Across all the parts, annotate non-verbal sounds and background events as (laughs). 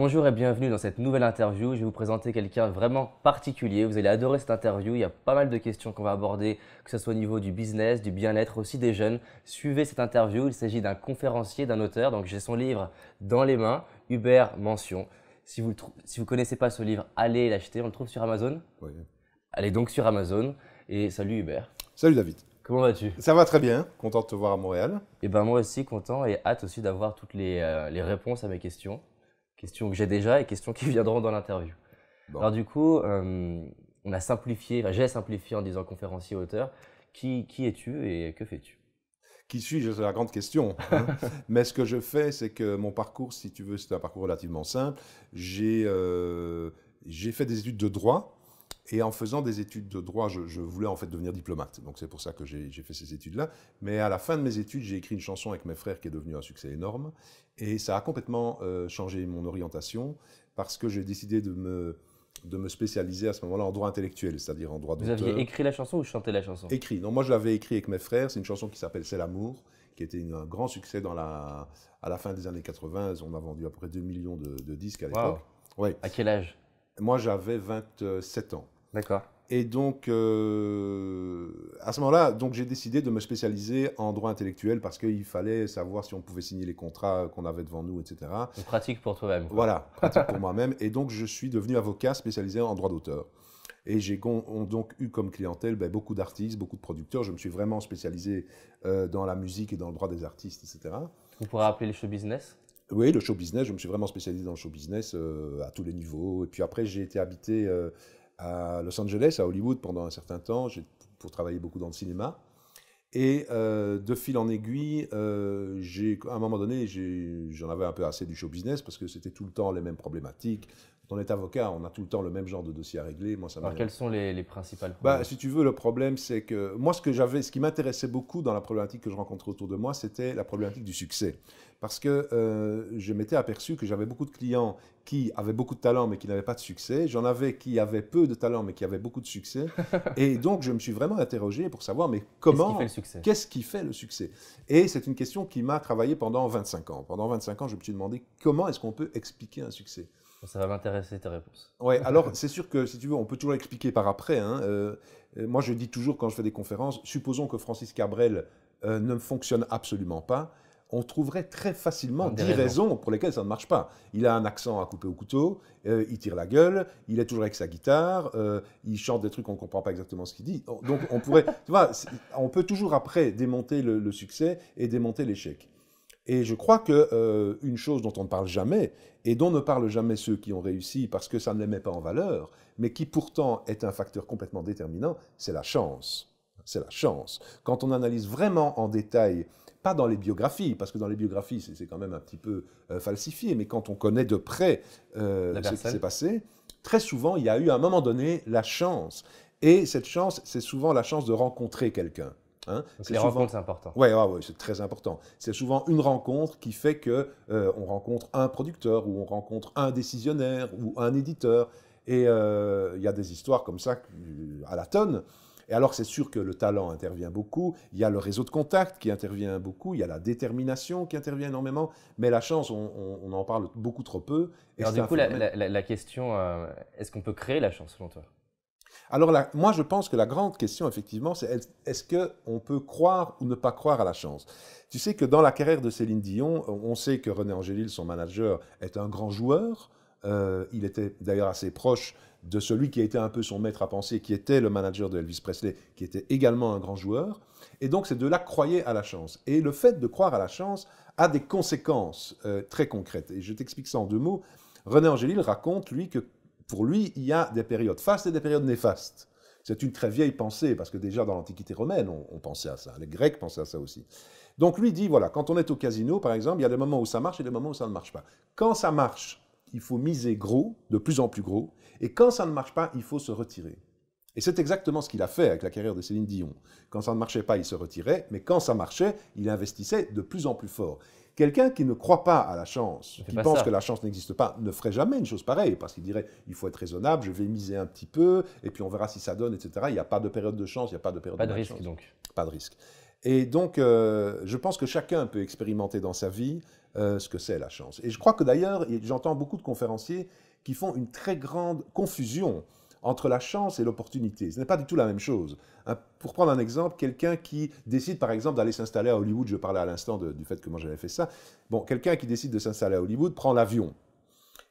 bonjour et bienvenue dans cette nouvelle interview. Je vais vous présenter quelqu'un vraiment particulier. Vous allez adorer cette interview. Il y a pas mal de questions qu'on va aborder, que ce soit au niveau du business, du bien-être, aussi des jeunes. Suivez cette interview. Il s'agit d'un conférencier, d'un auteur. Donc j'ai son livre dans les mains, Hubert Mention. Si vous ne connaissez pas ce livre, allez l'acheter. On le trouve sur Amazon Oui. Allez donc sur Amazon. Et salut Hubert. Salut David. Comment vas-tu Ça va très bien, content de te voir à Montréal. Et eh ben moi aussi content et hâte aussi d'avoir toutes les, euh, les réponses à mes questions. Questions que j'ai déjà et questions qui (laughs) viendront dans l'interview. Alors du coup, euh, on a simplifié, j'ai simplifié en disant conférencier auteur. Qui, es-tu et que fais-tu qui suis-je C'est la grande question. Hein. (laughs) Mais ce que je fais, c'est que mon parcours, si tu veux, c'est un parcours relativement simple. Euh, j'ai fait des études de droit. Et en faisant des études de droit, je, je voulais en fait devenir diplomate. Donc c'est pour ça que j'ai fait ces études-là. Mais à la fin de mes études, j'ai écrit une chanson avec mes frères qui est devenue un succès énorme. Et ça a complètement euh, changé mon orientation parce que j'ai décidé de me, de me spécialiser à ce moment-là en droit intellectuel, c'est-à-dire en droit d'auteur. Vous aviez écrit la chanson ou chanté la chanson Écrit. Non, moi je l'avais écrit avec mes frères. C'est une chanson qui s'appelle C'est l'amour, qui était un grand succès à la fin des années 80. On a vendu à peu près 2 millions de, disques à l'époque. Ouais. À quel âge Moi j'avais 27 ans. D'accord. Et donc, euh, à ce moment-là, donc j'ai décidé de me spécialiser en droit intellectuel parce qu'il fallait savoir si on pouvait signer les contrats qu'on avait devant nous, etc. C'est pratique pour toi-même. Voilà, (laughs) pratique pour moi-même. Et donc, je suis devenu avocat spécialisé en droit d'auteur. Et j'ai donc eu comme clientèle ben, beaucoup d'artistes, beaucoup de producteurs. Je me suis vraiment spécialisé euh, dans la musique et dans le droit des artistes, etc. Vous pourrez appeler le show business Oui, le show business. Je me suis vraiment spécialisé dans le show business euh, à tous les niveaux. Et puis après, j'ai été habité à Los Angeles, à Hollywood pendant un certain temps, pour travailler beaucoup dans le cinéma. Et euh, de fil en aiguille, euh, j'ai, à un moment donné, j'en avais un peu assez du show business parce que c'était tout le temps les mêmes problématiques, on est avocat, on a tout le temps le même genre de dossier à régler. Moi, ça Alors, quels sont les, principales bah, problèmes Si tu veux, le problème, c'est que moi, ce que j'avais, ce qui m'intéressait beaucoup dans la problématique que je rencontrais autour de moi, c'était la problématique du succès. Parce que euh, je m'étais aperçu que j'avais beaucoup de clients qui avaient beaucoup de talent mais qui n'avaient pas de succès. J'en avais qui avaient peu de talent mais qui avaient beaucoup de succès. (laughs) Et donc, je me suis vraiment interrogé pour savoir, mais comment Qu'est-ce qui fait le succès, fait le succès Et c'est une question qui m'a travaillé pendant 25 ans. Pendant 25 ans, je me suis demandé comment est-ce qu'on peut expliquer un succès ça va m'intéresser tes réponses. Ouais, (laughs) alors c'est sûr que si tu veux, on peut toujours expliquer par après. Hein, euh, moi, je dis toujours quand je fais des conférences, supposons que Francis Cabrel euh, ne fonctionne absolument pas, on trouverait très facilement des raisons. pour lesquelles ça ne marche pas. Il a un accent à couper au couteau, euh, il tire la gueule, il est toujours avec sa guitare, il chante des trucs on ne comprend pas exactement ce qu'il dit. Donc on pourrait, (laughs) tu vois, on peut toujours après démonter le succès et démonter l'échec. Et je crois que euh, une chose dont on ne parle jamais, et dont ne parlent jamais ceux qui ont réussi parce que ça ne les met pas en valeur, mais qui pourtant est un facteur complètement déterminant, c'est la chance. C'est la chance. Quand on analyse vraiment en détail pas dans les biographies, parce que dans les biographies, c'est quand même un petit peu euh, falsifié, mais quand on connaît de près euh, ce qui s'est passé, très souvent, il y a eu à un moment donné la chance. Et cette chance, c'est souvent la chance de rencontrer quelqu'un. Hein. les souvent... rencontres, c'est important. Oui, ouais, c'est très important. C'est souvent une rencontre qui fait que euh, on rencontre un producteur ou on rencontre un décisionnaire ou un éditeur. Et euh, il y a des histoires comme ça euh, à la tonne. Et alors, c'est sûr que le talent intervient beaucoup, il y a le réseau de contact qui intervient beaucoup, il y a la détermination qui intervient énormément, mais la chance, on, en parle beaucoup trop peu. Et alors, du coup, la, question, est-ce qu'on peut créer la chance selon toi alors moi, je pense que la grande question, effectivement, c'est est-ce qu'on peut croire ou ne pas croire à la chance Tu sais que dans la carrière de Céline Dion, on sait que René Angélil, son manager, est un grand joueur. Euh, il était d'ailleurs assez proche de celui qui a été un peu son maître à penser, qui était le manager de Elvis Presley, qui était également un grand joueur. Et donc c'est de là croyer à la chance. Et le fait de croire à la chance a des conséquences euh, très concrètes. Et je t'explique ça en deux mots. René Angélil raconte, lui, que pour lui, il y a des périodes fastes et des périodes néfastes. C'est une très vieille pensée, parce que déjà dans l'Antiquité romaine, on, pensait à ça. Les Grecs pensaient à ça aussi. Donc lui dit, voilà, quand on est au casino, par exemple, il y a des moments où ça marche et des moments où ça ne marche pas. Quand ça marche, il faut miser gros, de plus en plus gros, et quand ça ne marche pas, il faut se retirer. Et c'est exactement ce qu'il a fait avec la carrière de Céline Dion. Quand ça ne marchait pas, il se retirait, mais quand ça marchait, il investissait de plus en plus fort. Quelqu'un qui ne croit pas à la chance, qui pense que la chance n'existe pas, ne ferait jamais une chose pareille, parce qu'il dirait il faut être raisonnable, je vais miser un petit peu, et puis on verra si ça donne, etc. Il n'y a pas de période de chance, il n'y a pas de période pas de, risque donc. Pas de risque. Et donc, euh, je pense que chacun peut expérimenter dans sa vie euh, ce que c'est la chance. Et je crois que d'ailleurs, j'entends beaucoup de conférenciers qui font une très grande confusion entre la chance et l'opportunité. Ce n'est pas du tout la même chose. pour prendre un exemple, quelqu'un qui décide par exemple d'aller s'installer à Hollywood, je parlais à l'instant du fait que moi j'avais fait ça, bon, quelqu'un qui décide de s'installer à Hollywood prend l'avion.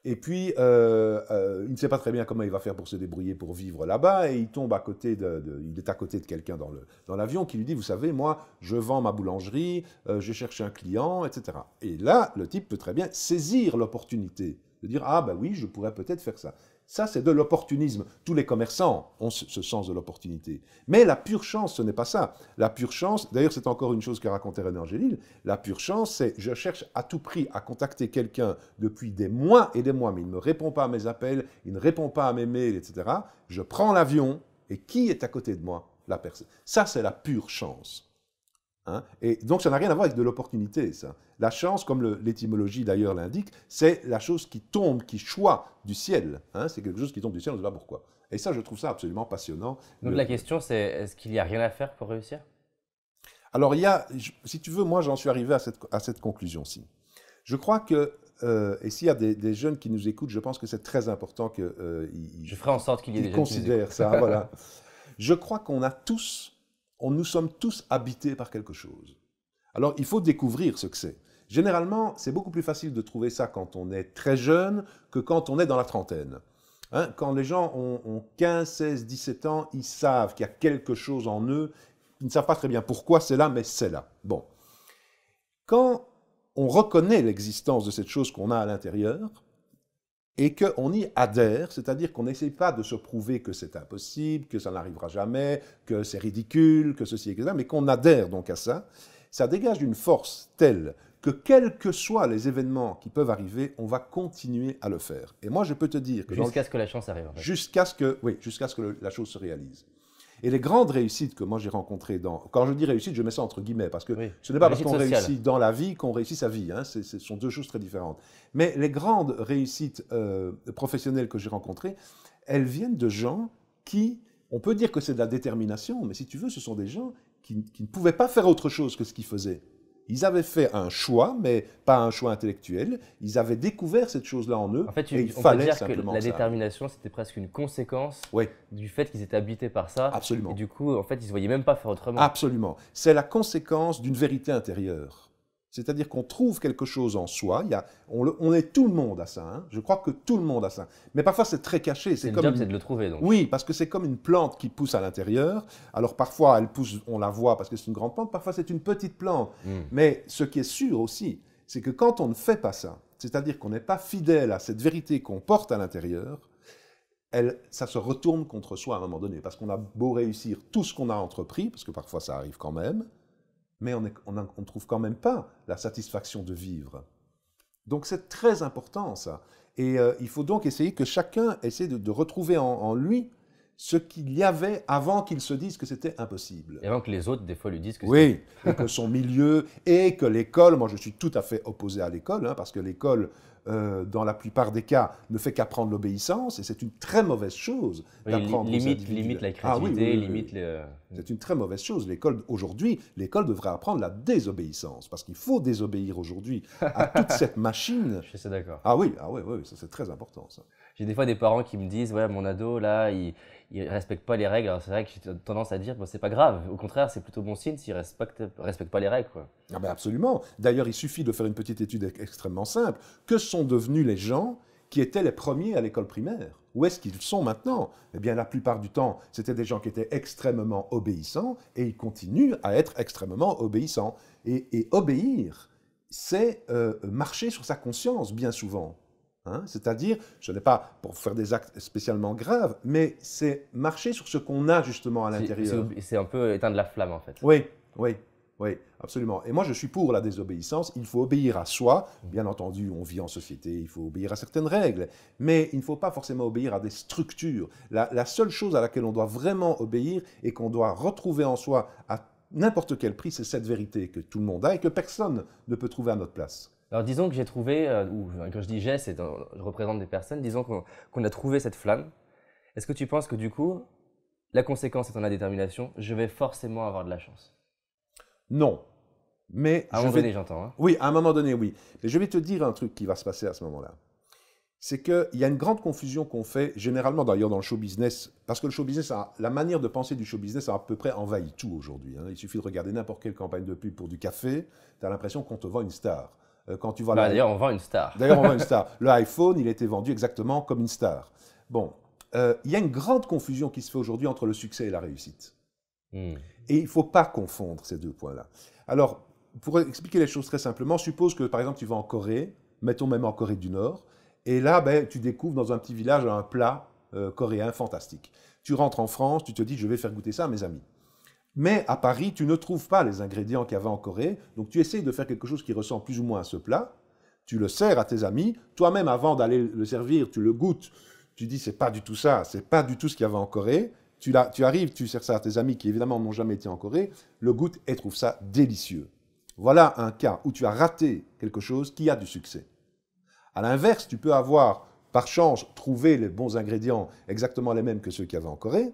Et puis, euh, euh, il ne sait pas très bien comment il va faire pour se débrouiller pour vivre là-bas, et il tombe à côté de, il est à côté de quelqu'un dans l'avion qui lui dit, vous savez, moi, je vends ma boulangerie, euh, je cherche un client, etc. Et là, le type peut très bien saisir l'opportunité de dire, ah ben oui, je pourrais peut-être faire ça. Ça, c'est de l'opportunisme. Tous les commerçants ont ce sens de l'opportunité. Mais la pure chance, ce n'est pas ça. La pure chance, d'ailleurs, c'est encore une chose que racontait René Angélil, la pure chance, c'est je cherche à tout prix à contacter quelqu'un depuis des mois et des mois, mais il ne me répond pas à mes appels, il ne répond pas à mes mails, etc. Je prends l'avion et qui est à côté de moi la personne. Ça, c'est la pure chance. Hein. et donc ça n'a rien à voir avec de l'opportunité, ça. La chance, comme l'étymologie d'ailleurs l'indique, c'est la chose qui tombe, qui choit du ciel. Hein. c'est quelque chose qui tombe du ciel, on ne sait pas pourquoi. Et ça, je trouve ça absolument passionnant. Donc la question, c'est est-ce qu'il n'y a rien à faire pour réussir Alors il y a, si tu veux, moi j'en suis arrivé à cette, à cette conclusion-ci. Je crois que euh, et s'il y a des, jeunes qui nous écoutent, je pense que c'est très important qu'ils euh, je ferai en sorte qu'il y ait des considèrent ça. voilà. (laughs) Je crois qu'on a tous nous sommes tous habités par quelque chose. Alors il faut découvrir ce que c'est. Généralement, c'est beaucoup plus facile de trouver ça quand on est très jeune que quand on est dans la trentaine. Hein, quand les gens ont, ont 15, 16, 17 ans, ils savent qu'il y a quelque chose en eux. Ils ne savent pas très bien pourquoi c'est là, mais c'est là. Bon. Quand on reconnaît l'existence de cette chose qu'on a à l'intérieur, et qu'on y adhère, c'est-à-dire qu'on n'essaie pas de se prouver que c'est impossible, que ça n'arrivera jamais, que c'est ridicule, que ceci et que ça, mais qu'on adhère donc à ça, ça dégage une force telle que quels que soient les événements qui peuvent arriver, on va continuer à le faire. Et moi, je peux te dire que... Jusqu'à ce que la chance arrive. Jusqu'à ce que, oui, jusqu'à ce que la chose se réalise. Et les grandes réussites que moi j'ai rencontrées dans. Quand je dis réussite, je mets ça entre guillemets, parce que ce n'est pas parce qu'on réussit dans la vie qu'on réussit sa vie. Hein. Ce sont deux choses très différentes. Mais les grandes réussites euh, professionnelles que j'ai rencontrées, elles viennent de gens qui. On peut dire que c'est de la détermination, mais si tu veux, ce sont des gens qui ne pouvaient pas faire autre chose que ce qu'ils faisaient. Ils avaient fait un choix, mais pas un choix intellectuel. Ils avaient découvert cette chose-là en eux. En fait, il on fallait peut dire que la détermination, c'était presque une conséquence du fait qu'ils étaient habités par ça. Absolument. Et du coup, en fait, ils ne se voyaient même pas faire autrement. Absolument. C'est la conséquence d'une vérité intérieure. C'est-à-dire qu'on trouve quelque chose en soi. on, est tout le monde à ça. Hein. Je crois que tout le monde a ça. Mais parfois, c'est très caché. C'est comme le c'est de le trouver. Donc. Oui, parce que c'est comme une plante qui pousse à l'intérieur. Alors parfois, elle pousse, on la voit parce que c'est une grande plante. Parfois, c'est une petite plante. Hmm. Mais ce qui est sûr aussi, c'est que quand on ne fait pas ça, c'est-à-dire qu'on n'est pas fidèle à cette vérité qu'on porte à l'intérieur, ça se retourne contre soi à un moment donné. Parce qu'on a beau réussir tout ce qu'on a entrepris, parce que parfois ça arrive quand même, mais on ne trouve quand même pas la satisfaction de vivre. Donc c'est très important ça. Et euh, il faut donc essayer que chacun essaie de, retrouver en, lui ce qu'il y avait avant qu'il se dise que c'était impossible. Et avant que les autres, des fois, lui disent que Oui, et que son milieu et que l'école, moi je suis tout à fait opposé à l'école, hein, parce que l'école, euh, dans la plupart des cas, ne fait qu'apprendre l'obéissance, et c'est une très mauvaise chose d'apprendre limite, limite la ah créativité, limite C'est une très mauvaise chose. L'école, aujourd'hui, l'école devrait apprendre la désobéissance, parce qu'il faut désobéir aujourd'hui à (laughs) toute cette machine. Je suis d'accord. Ah oui, ah oui, oui, c'est très important, ça. J'ai des fois des parents qui me disent, ouais, mon ado, là, il ils respectent pas les règles. c'est vrai que j'ai tendance à dire, ce c'est pas grave. Au contraire, c'est plutôt bon signe s'ils respectent, respectent pas les règles. Quoi. Ah, ben, absolument. D'ailleurs, il suffit de faire une petite étude extrêmement simple. Que sont devenus les gens qui étaient les premiers à l'école primaire Où est-ce qu'ils sont maintenant Eh bien, la plupart du temps, c'était des gens qui étaient extrêmement obéissants et ils continuent à être extrêmement obéissants. Et, obéir, c'est euh, marcher sur sa conscience bien souvent. Hein, c'est-à-dire, ce n'est pas pour faire des actes spécialement graves, mais c'est marcher sur ce qu'on a justement à l'intérieur. C'est un peu éteindre la flamme en fait. Oui, oui, oui, absolument. Et moi, je suis pour la désobéissance. Il faut obéir à soi. Bien entendu, on vit en société, il faut obéir à certaines règles. Mais il ne faut pas forcément obéir à des structures. la seule chose à laquelle on doit vraiment obéir et qu'on doit retrouver en soi à n'importe quel prix, c'est cette vérité que tout le monde a et que personne ne peut trouver à notre place. Alors disons que j'ai trouvé, euh, ou euh, quand je dis j'ai, c'est je représente des personnes, disons qu'on a trouvé cette flamme. Est-ce que tu penses que du coup, la conséquence étant la détermination, je vais forcément avoir de la chance Non. Mais À un moment vais- donné, j'entends. Hein. Oui, à un moment donné, oui. Mais je vais te dire un truc qui va se passer à ce moment-là. C'est qu'il y a une grande confusion qu'on fait, généralement d'ailleurs dans le show business, parce que le show business, la manière de penser du show business a à peu près envahi tout aujourd'hui. Hein. Il suffit de regarder n'importe quelle campagne de pub pour du café, tu as l'impression qu'on te vend une star. Euh, quand tu vois bah, D'ailleurs, on vend une star. D'ailleurs, on vend une star. Le (laughs) iPhone, il était vendu exactement comme une star. Bon, euh, il y a une grande confusion qui se fait aujourd'hui entre le succès et la réussite. Hmm. Et il ne faut pas confondre ces deux points-là. Alors, pour expliquer les choses très simplement, suppose que par exemple tu vas en Corée, mettons même en Corée du Nord, et là ben, tu découvres dans un petit village un plat euh, coréen fantastique. Tu rentres en France, tu te dis je vais faire goûter ça à mes amis mais à Paris, tu ne trouves pas les ingrédients qu'il y avait en Corée, donc tu essayes de faire quelque chose qui ressemble plus ou moins à ce plat, tu le sers à tes amis, toi-même avant d'aller le servir, tu le goûtes, tu dis c'est pas du tout ça, c'est pas du tout ce qu'il y avait en Corée, tu, arrives, tu sers ça à tes amis qui évidemment n'ont jamais été en Corée, le goûte et trouve ça délicieux. Voilà un cas où tu as raté quelque chose qui a du succès. À l'inverse, tu peux avoir, par chance, trouvé les bons ingrédients exactement les mêmes que ceux qu'il y avait en Corée,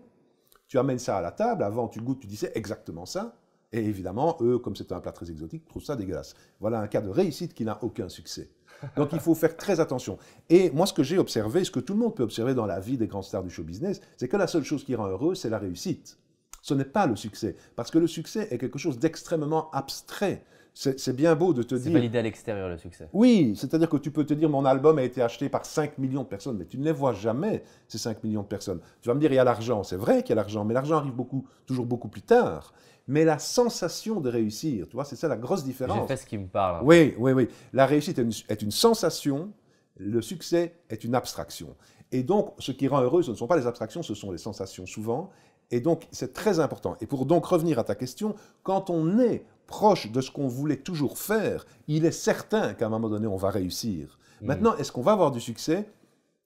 tu amènes ça à la table, avant tu goûtes, tu dis c'est exactement ça. Et évidemment, eux, comme c'est un plat très exotique, trouvent ça dégueulasse. Voilà un cas de réussite qui n'a aucun succès. Donc il faut faire très attention. Et moi, ce que j'ai observé, ce que tout le monde peut observer dans la vie des grands stars du show business, c'est que la seule chose qui rend heureux, c'est la réussite. Ce n'est pas le succès. Parce que le succès est quelque chose d'extrêmement abstrait c'est bien beau de te dire. C'est validé à l'extérieur le succès. Oui, c'est-à-dire que tu peux te dire mon album a été acheté par 5 millions de personnes, mais tu ne les vois jamais, ces 5 millions de personnes. Tu vas me dire il y a l'argent, c'est vrai qu'il y a l'argent, mais l'argent arrive beaucoup, toujours beaucoup plus tard. Mais la sensation de réussir, tu vois, c'est ça la grosse différence. J'ai fait ce qui me parle. Hein. Oui, oui, oui. La réussite est une, est une sensation, le succès est une abstraction. Et donc, ce qui rend heureux, ce ne sont pas les abstractions, ce sont les sensations souvent. Et donc, c'est très important. Et pour donc revenir à ta question, quand on est proche de ce qu'on voulait toujours faire, il est certain qu'à un moment donné, on va réussir. Hmm. Maintenant, est-ce qu'on va avoir du succès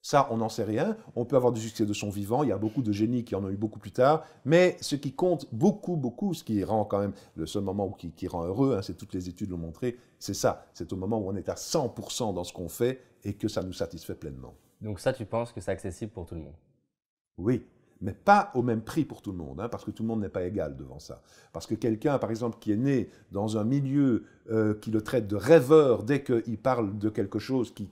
Ça, on n'en sait rien. On peut avoir du succès de son vivant. Il y a beaucoup de génies qui en ont eu beaucoup plus tard. Mais ce qui compte beaucoup, beaucoup, ce qui rend quand même le seul moment qui, rend heureux, hein, c'est toutes les études l'ont montré, c'est ça. C'est au moment où on est à 100% dans ce qu'on fait et que ça nous satisfait pleinement. Donc ça, tu penses que c'est accessible pour tout le monde Oui, mais pas au même prix pour tout le monde, hein, parce que tout le monde n'est pas égal devant ça. Parce que quelqu'un, par exemple, qui est né dans un milieu euh, qui le traite de rêveur dès qu'il parle de quelque chose qui,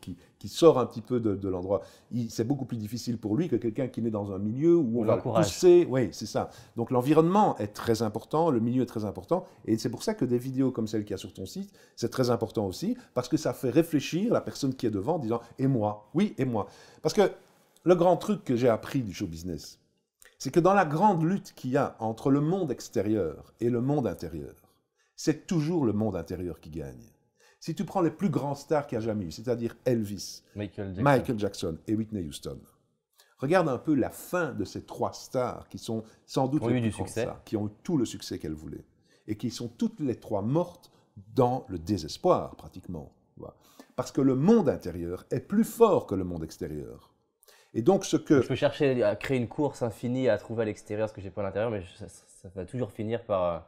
sort un petit peu de, l'endroit, c'est beaucoup plus difficile pour lui que quelqu'un qui né dans un milieu où on, va le pousser. Oui, c'est ça. Donc l'environnement est très important, le milieu est très important, et c'est pour ça que des vidéos comme celle qu'il y a sur ton site, c'est très important aussi, parce que ça fait réfléchir la personne qui est devant en disant « et moi ?» Oui, et moi Parce que le grand truc que j'ai appris du show business, c'est que dans la grande lutte qu'il y a entre le monde extérieur et le monde intérieur, c'est toujours le monde intérieur qui gagne. Si tu prends les plus grands stars qu'il y a jamais eu, c'est-à-dire Elvis, Michael Jackson. et Whitney Houston, regarde un peu la fin de ces trois stars qui sont sans doute les plus qui ont eu tout le succès qu'elles voulaient et qui sont toutes les trois mortes dans le désespoir pratiquement. Parce que le monde intérieur est plus fort que le monde extérieur. Et donc, ce que. Je peux chercher à créer une course infinie, à trouver à l'extérieur ce que j'ai pas à l'intérieur, mais ça, va toujours finir par, euh,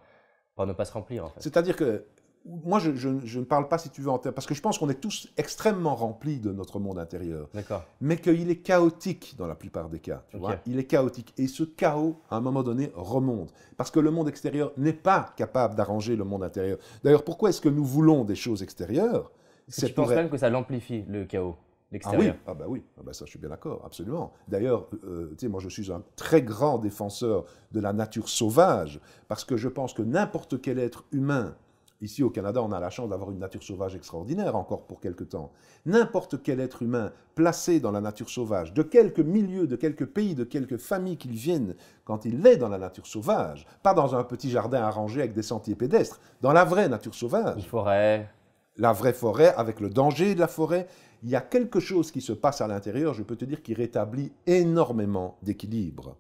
par ne pas se remplir. C'est-à-dire que moi, je, ne parle pas, si tu veux, en parce que je pense qu'on est tous extrêmement remplis de notre monde intérieur. D'accord. Mais qu'il est chaotique dans la plupart des cas. Tu vois Il est chaotique. Et ce chaos, à un moment donné, remonte. Parce que le monde extérieur n'est pas capable d'arranger le monde intérieur. D'ailleurs, pourquoi est-ce que nous voulons des choses extérieures C'est Je pense même que ça l'amplifie, le chaos ah oui, ah bah oui, ah bah ça je suis bien d'accord, absolument. D'ailleurs, euh, euh, moi je suis un très grand défenseur de la nature sauvage, parce que je pense que n'importe quel être humain, ici au Canada on a la chance d'avoir une nature sauvage extraordinaire encore pour quelque temps, n'importe quel être humain placé dans la nature sauvage, de quelque milieu, de quelque pays, de quelque famille qu'il vienne, quand il est dans la nature sauvage, pas dans un petit jardin arrangé avec des sentiers pédestres, dans la vraie nature sauvage. Une forêt. La vraie forêt avec le danger de la forêt, il y a quelque chose qui se passe à l'intérieur, je peux te dire, qui rétablit énormément d'équilibre.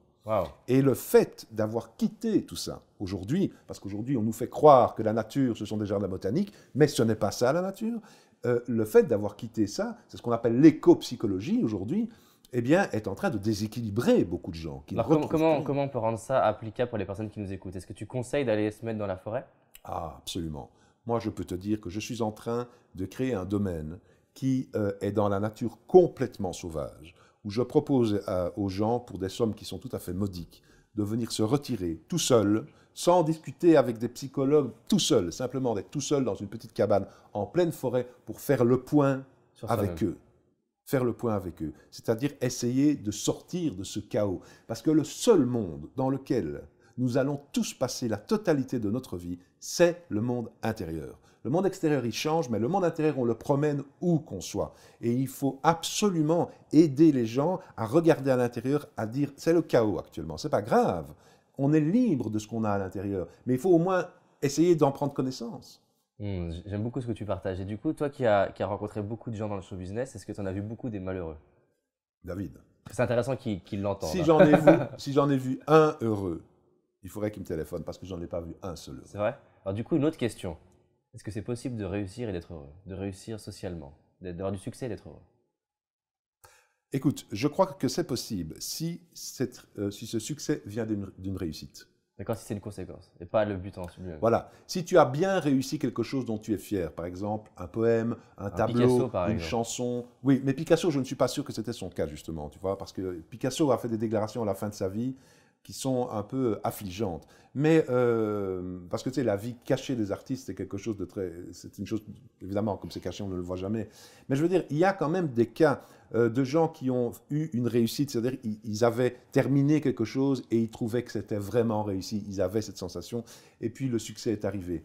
Et le fait d'avoir quitté tout ça aujourd'hui, parce qu'aujourd'hui on nous fait croire que la nature, ce sont des jardins botaniques, mais ce n'est pas ça la nature, euh, le fait d'avoir quitté ça, c'est ce qu'on appelle l'éco-psychologie aujourd'hui, eh bien, est en train de déséquilibrer beaucoup de gens. Qui comment, comment, on peut rendre ça applicable pour les personnes qui nous écoutent Est-ce que tu conseilles d'aller se mettre dans la forêt ah, absolument. Moi, je peux te dire que je suis en train de créer un domaine qui euh, est dans la nature complètement sauvage, où je propose aux gens, pour des sommes qui sont tout à fait modiques, de venir se retirer tout seul, sans discuter avec des psychologues, tout seul, simplement d'être tout seul dans une petite cabane en pleine forêt pour faire le point avec eux. Faire le point avec eux, c'est-à-dire essayer de sortir de ce chaos. Parce que le seul monde dans lequel nous allons tous passer la totalité de notre vie, c'est le monde intérieur. Le monde extérieur, il change, mais le monde intérieur, on le promène où qu'on soit. Et il faut absolument aider les gens à regarder à l'intérieur, à dire c'est le chaos actuellement, c'est pas grave. On est libre de ce qu'on a à l'intérieur, mais il faut au moins essayer d'en prendre connaissance. Hmm, j'aime beaucoup ce que tu partages. Et du coup, toi qui as, rencontré beaucoup de gens dans le show business, est-ce que tu en as vu beaucoup des malheureux David. C'est intéressant qu'il l'entende. Hein. (laughs) Si j'en ai, vu, un heureux, il faudrait qu'il me téléphone parce que j'en ai pas vu un seul C'est vrai Alors du coup, une autre question. Est-ce que c'est possible de réussir et d'être heureux, de réussir socialement, d'avoir du succès et d'être heureux Écoute, je crois que c'est possible si, euh, si, ce succès vient d'une réussite. D'accord, si c'est une conséquence et pas le but en soi. Voilà. Si tu as bien réussi quelque chose dont tu es fier, par exemple un poème, un, tableau, une chanson. Oui, mais Picasso, je ne suis pas sûr que c'était son cas justement, tu vois, parce que Picasso a fait des déclarations à la fin de sa vie qui sont un peu affligeantes. Mais euh, parce que tu sais, la vie cachée des artistes, c'est quelque chose de très. C'est une chose, évidemment, comme c'est caché, on ne le voit jamais. Mais je veux dire, il y a quand même des cas euh, de gens qui ont eu une réussite, c'est-à-dire ils, avaient terminé quelque chose et ils trouvaient que c'était vraiment réussi. Ils avaient cette sensation et puis le succès est arrivé.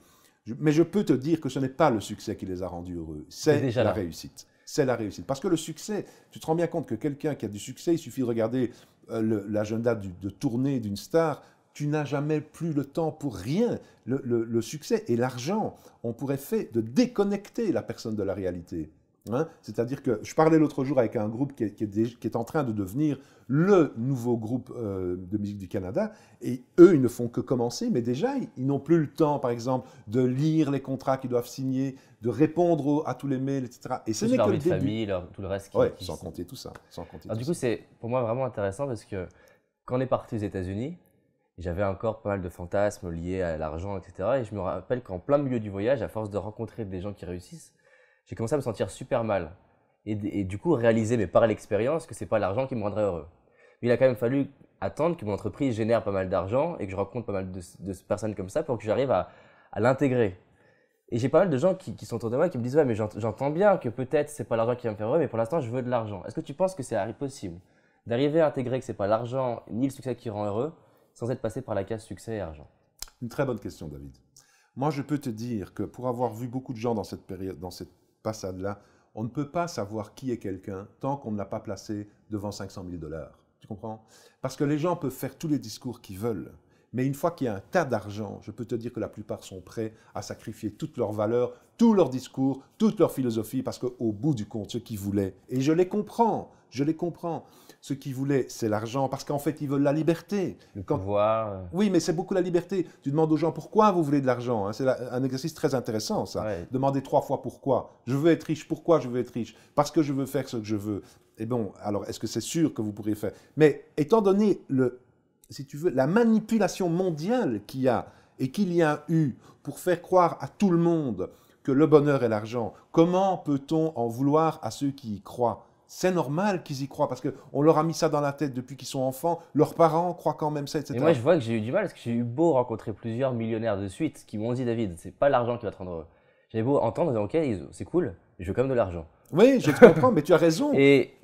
mais je peux te dire que ce n'est pas le succès qui les a rendus heureux, c'est la réussite. C'est la réussite. Parce que le succès, tu te rends bien compte que quelqu'un qui a du succès, il suffit de regarder euh, l'agenda de tournée d'une star, tu n'as jamais plus le temps pour rien. Le, le succès et l'argent ont pour effet de déconnecter la personne de la réalité. Hein, c'est-à-dire que je parlais l'autre jour avec un groupe qui est, en train de devenir le nouveau groupe euh, de musique du Canada, et eux, ils ne font que commencer, mais déjà, ils, n'ont plus le temps, par exemple, de lire les contrats qu'ils doivent signer, de répondre à tous les mails, etc. Et ce n'est que le début. famille, tout le reste. Qui, sans compter tout ça. du coup, c'est pour moi vraiment intéressant parce que quand on est parti aux États-Unis, j'avais encore pas mal de fantasmes liés à l'argent, etc. Et je me rappelle qu'en plein milieu du voyage, à force de rencontrer des gens qui réussissent, j'ai commencé à me sentir super mal. Et, du coup, réaliser, mais par l'expérience, que c'est pas l'argent qui me rendrait heureux. Mais il a quand même fallu attendre que mon entreprise génère pas mal d'argent et que je rencontre pas mal de, personnes comme ça pour que j'arrive à, l'intégrer. Et j'ai pas mal de gens qui, sont autour de moi qui me disent Ouais, mais j'entends bien que peut-être c'est pas l'argent qui va me faire heureux, mais pour l'instant je veux de l'argent. Est-ce que tu penses que c'est possible d'arriver à intégrer que c'est pas l'argent ni le succès qui rend heureux sans être passé par la case succès et argent Une très bonne question, David. Moi, je peux te dire que pour avoir vu beaucoup de gens dans cette, période, dans cette passade-là, on ne peut pas savoir qui est quelqu'un tant qu'on ne l'a pas placé devant 500 000 dollars. Tu comprends Parce que les gens peuvent faire tous les discours qu'ils veulent. Mais une fois qu'il y a un tas d'argent, je peux te dire que la plupart sont prêts à sacrifier toutes leurs valeurs, tous leurs discours, toute leur philosophie, parce qu'au bout du compte, ce qu'ils voulaient, et je les comprends, je les comprends. Ce qu'ils voulaient, c'est l'argent, parce qu'en fait, ils veulent la liberté. Le euh. Oui, mais c'est beaucoup la liberté. Tu demandes aux gens pourquoi vous voulez de l'argent. Hein. C'est un exercice très intéressant, ça. Demandez trois fois pourquoi. Je veux être riche. Pourquoi je veux être riche Parce que je veux faire ce que je veux. Et bon, alors, est-ce que c'est sûr que vous pourrez faire Mais étant donné, le, si tu veux, la manipulation mondiale qu'il y a et qu'il y a eu pour faire croire à tout le monde que le bonheur est l'argent, comment peut-on en vouloir à ceux qui y croient c'est normal qu'ils y croient parce qu'on leur a mis ça dans la tête depuis qu'ils sont enfants. Leurs parents croient quand même ça, etc. Et moi, je vois que j'ai eu du mal parce que j'ai eu beau rencontrer plusieurs millionnaires de suite qui m'ont dit David, c'est pas l'argent qui va te rendre heureux. J'avais beau entendre, dans ok, c'est cool, je veux quand même de l'argent. Oui, je te comprends, mais tu as raison. (laughs) Et,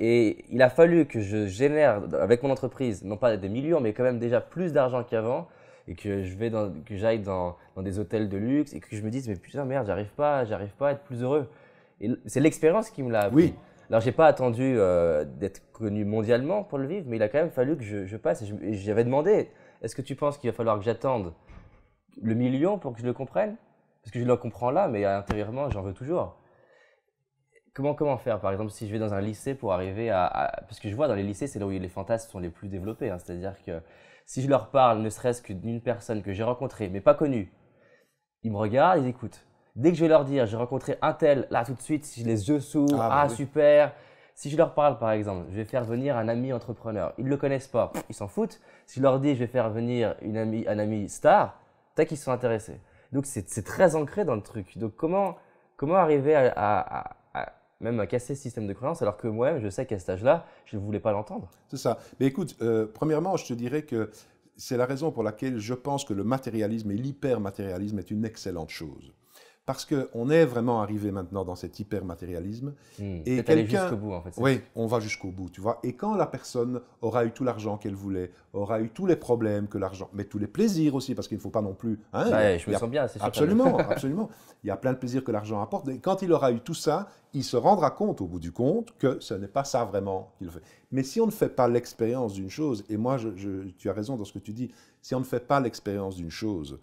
il a fallu que je génère avec mon entreprise, non pas des millions, mais quand même déjà plus d'argent qu'avant, et que je vais que j'aille dans, des hôtels de luxe, et que je me dise, mais putain, merde, j'arrive pas, j'arrive pas à être plus heureux. Et c'est l'expérience qui me l'a Oui. Alors, j'ai pas attendu euh, d'être connu mondialement pour le vivre, mais il a quand même fallu que je, passe. Et j'avais demandé est-ce que tu penses qu'il va falloir que j'attende le million pour que je le comprenne Parce que je le comprends là, mais intérieurement, j'en veux toujours. Comment, comment faire Par exemple, si je vais dans un lycée pour arriver à. parce que je vois dans les lycées, c'est là où les fantasmes sont les plus développés. Hein. C'est-à-dire que si je leur parle, ne serait-ce que d'une personne que j'ai rencontrée, mais pas connue, ils me regardent, ils écoutent. Dès que je vais leur dire, j'ai rencontré un tel, là tout de suite, si les yeux sourds, ah, bah ah super. Si je leur parle, par exemple, je vais faire venir un ami entrepreneur. Ils ne le connaissent pas, ils s'en foutent. Si je leur dis, je vais faire venir un ami star, tac, qu'ils sont intéressés. Donc c'est très ancré dans le truc. Donc comment, arriver à, même à casser ce système de croyance, alors que moi-même, je sais qu'à cet âge-là, je ne voulais pas l'entendre. C'est ça. Mais écoute, euh, premièrement, je te dirais que c'est la raison pour laquelle je pense que le matérialisme et l'hypermatérialisme est une excellente chose parce qu'on est vraiment arrivé maintenant dans cet hypermatérialisme. matérialisme et quelqu'un, jusqu'au bout, en fait. Oui, on va jusqu'au bout, tu vois. Et quand la personne aura eu tout l'argent qu'elle voulait, aura eu tous les problèmes que l'argent, mais tous les plaisirs aussi, parce qu'il ne faut pas non plus. Hein, je me sens bien, c'est sûr. Absolument, (laughs) absolument. Il y a plein de plaisirs que l'argent apporte. Et quand il aura eu tout ça, il se rendra compte, au bout du compte, que ce n'est pas ça vraiment qu'il fait. Mais si on ne fait pas l'expérience d'une chose, et moi, tu as raison dans ce que tu dis, si on ne fait pas l'expérience d'une chose,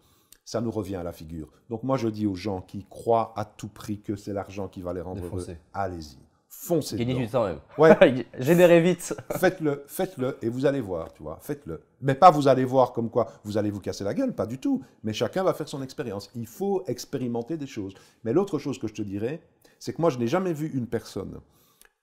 ça nous revient à la figure. Donc moi, je dis aux gens qui croient à tout prix que c'est l'argent qui va les rendre heureux, allez-y. Foncez. Gagnez du temps (laughs) Générez vite. (laughs) faites-le, faites-le et vous allez voir, tu vois, faites-le. Mais pas vous allez voir comme quoi vous allez vous casser la gueule, pas du tout. Mais chacun va faire son expérience. Il faut expérimenter des choses. Mais l'autre chose que je te dirais, c'est que moi, je n'ai jamais vu une personne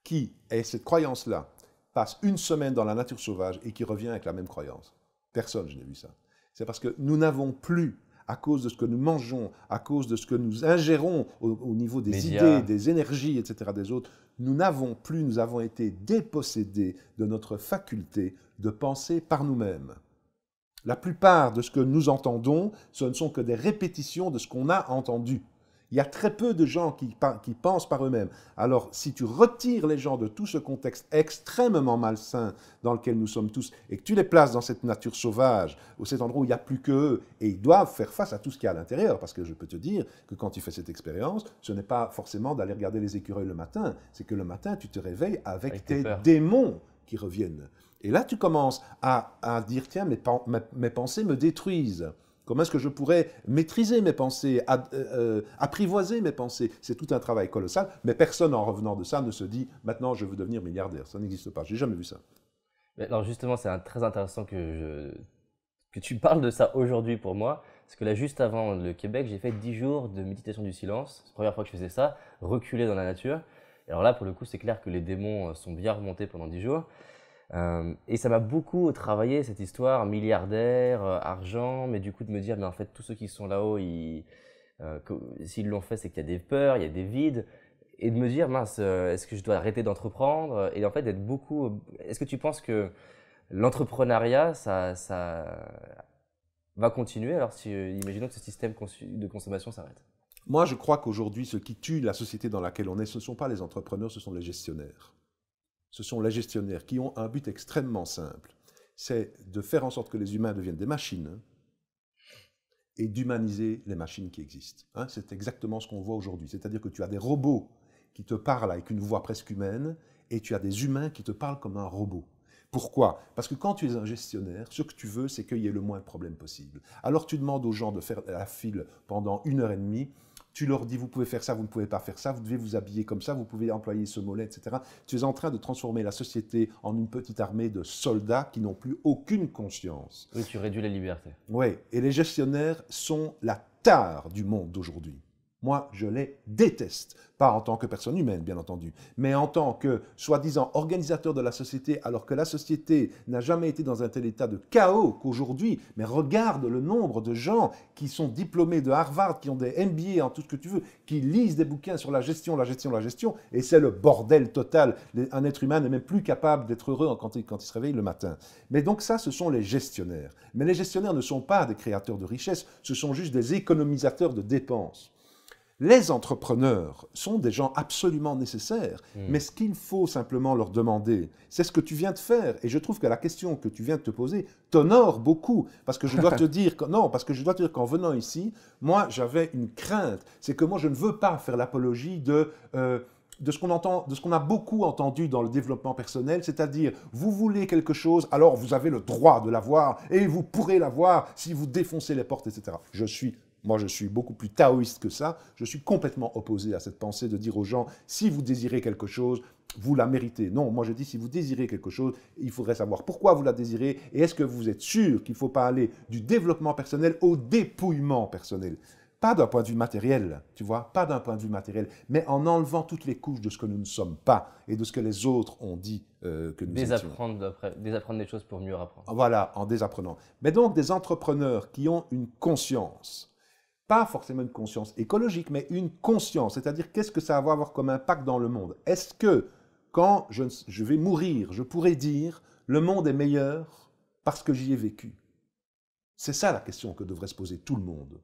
qui ait cette croyance-là, passe une semaine dans la nature sauvage et qui revient avec la même croyance. Personne, je n'ai vu ça. C'est parce que nous n'avons plus à cause de ce que nous mangeons, à cause de ce que nous ingérons au, niveau des idées, des énergies, etc., des autres, nous n'avons plus, nous avons été dépossédés de notre faculté de penser par nous-mêmes. La plupart de ce que nous entendons, ce ne sont que des répétitions de ce qu'on a entendu. Il y a très peu de gens qui, pensent par eux-mêmes. Alors, si tu retires les gens de tout ce contexte extrêmement malsain dans lequel nous sommes tous, et que tu les places dans cette nature sauvage, ou cet endroit où il n'y a plus qu'eux, et ils doivent faire face à tout ce qu'il y a à l'intérieur, parce que je peux te dire que quand tu fais cette expérience, ce n'est pas forcément d'aller regarder les écureuils le matin, c'est que le matin, tu te réveilles avec, tes démons qui reviennent. Et là, tu commences à, dire, tiens, mes pensées me détruisent. Comment est-ce que je pourrais maîtriser mes pensées, euh, euh, apprivoiser mes pensées C'est tout un travail colossal, mais personne en revenant de ça ne se dit maintenant je veux devenir milliardaire. Ça n'existe pas. J'ai jamais vu ça. alors justement, c'est très intéressant que, tu parles de ça aujourd'hui pour moi. Parce que là, juste avant le Québec, j'ai fait 10 jours de méditation du silence. C'est la première fois que je faisais ça, reculer dans la nature. alors là, pour le coup, c'est clair que les démons sont bien remontés pendant 10 jours. Euh, et ça m'a beaucoup travaillé cette histoire milliardaire, euh, argent, mais du coup de me dire, mais en fait, tous ceux qui sont là-haut, euh, s'ils l'ont fait, c'est qu'il y a des peurs, il y a des vides. Et de me dire, mince, est-ce que je dois arrêter d'entreprendre Et en fait, d'être beaucoup. Est-ce que tu penses que l'entrepreneuriat, ça, va continuer Alors, si, imaginons que ce système de consommation s'arrête. Moi, je crois qu'aujourd'hui, ce qui tue la société dans laquelle on est, ce ne sont pas les entrepreneurs, ce sont les gestionnaires ce sont les gestionnaires qui ont un but extrêmement simple. C'est de faire en sorte que les humains deviennent des machines et d'humaniser les machines qui existent. Hein. c'est exactement ce qu'on voit aujourd'hui. C'est-à-dire que tu as des robots qui te parlent avec une voix presque humaine et tu as des humains qui te parlent comme un robot. Pourquoi Parce que quand tu es un gestionnaire, ce que tu veux, c'est qu'il y ait le moins de problèmes possible. Alors tu demandes aux gens de faire la file pendant une heure et demie. Tu leur dis, vous pouvez faire ça, vous ne pouvez pas faire ça, vous devez vous habiller comme ça, vous pouvez employer ce mollet, etc. Tu es en train de transformer la société en une petite armée de soldats qui n'ont plus aucune conscience. Oui, tu réduis la liberté. Oui, et les gestionnaires sont la tare du monde d'aujourd'hui. Moi, je les déteste. Pas en tant que personne humaine, bien entendu, mais en tant que soi-disant organisateur de la société, alors que la société n'a jamais été dans un tel état de chaos qu'aujourd'hui. Mais regarde le nombre de gens qui sont diplômés de Harvard, qui ont des MBA en tout ce que tu veux, qui lisent des bouquins sur la gestion, la gestion, la gestion, et c'est le bordel total. Un être humain n'est même plus capable d'être heureux quand il, quand il se réveille le matin. Mais donc ça, ce sont les gestionnaires. Mais les gestionnaires ne sont pas des créateurs de richesses, ce sont juste des économisateurs de dépenses. Les entrepreneurs sont des gens absolument nécessaires, hmm. mais ce qu'il faut simplement leur demander, c'est ce que tu viens de faire. Et je trouve que la question que tu viens de te poser t'honore beaucoup, parce que je dois (laughs) te dire non, parce que je dois dire qu'en venant ici, moi j'avais une crainte, c'est que moi je ne veux pas faire l'apologie de euh, de ce qu'on entend, de ce qu'on a beaucoup entendu dans le développement personnel, c'est-à-dire vous voulez quelque chose, alors vous avez le droit de l'avoir et vous pourrez l'avoir si vous défoncez les portes, etc. Je suis moi, je suis beaucoup plus taoïste que ça. Je suis complètement opposé à cette pensée de dire aux gens, si vous désirez quelque chose, vous la méritez. Non, moi je dis, si vous désirez quelque chose, il faudrait savoir pourquoi vous la désirez et est-ce que vous êtes sûr qu'il ne faut pas aller du développement personnel au dépouillement personnel. Pas d'un point de vue matériel, tu vois, pas d'un point de vue matériel, mais en enlevant toutes les couches de ce que nous ne sommes pas et de ce que les autres ont dit euh, que nous désapprendre, étions. Désapprendre des choses pour mieux apprendre. Voilà, en désapprenant. Mais donc des entrepreneurs qui ont une conscience, pas forcément une conscience écologique, mais une conscience, c'est-à-dire qu'est-ce que ça va avoir comme impact dans le monde. Est-ce que quand je, vais mourir, je pourrais dire le monde est meilleur parce que j'y ai vécu C'est ça la question que devrait se poser tout le monde.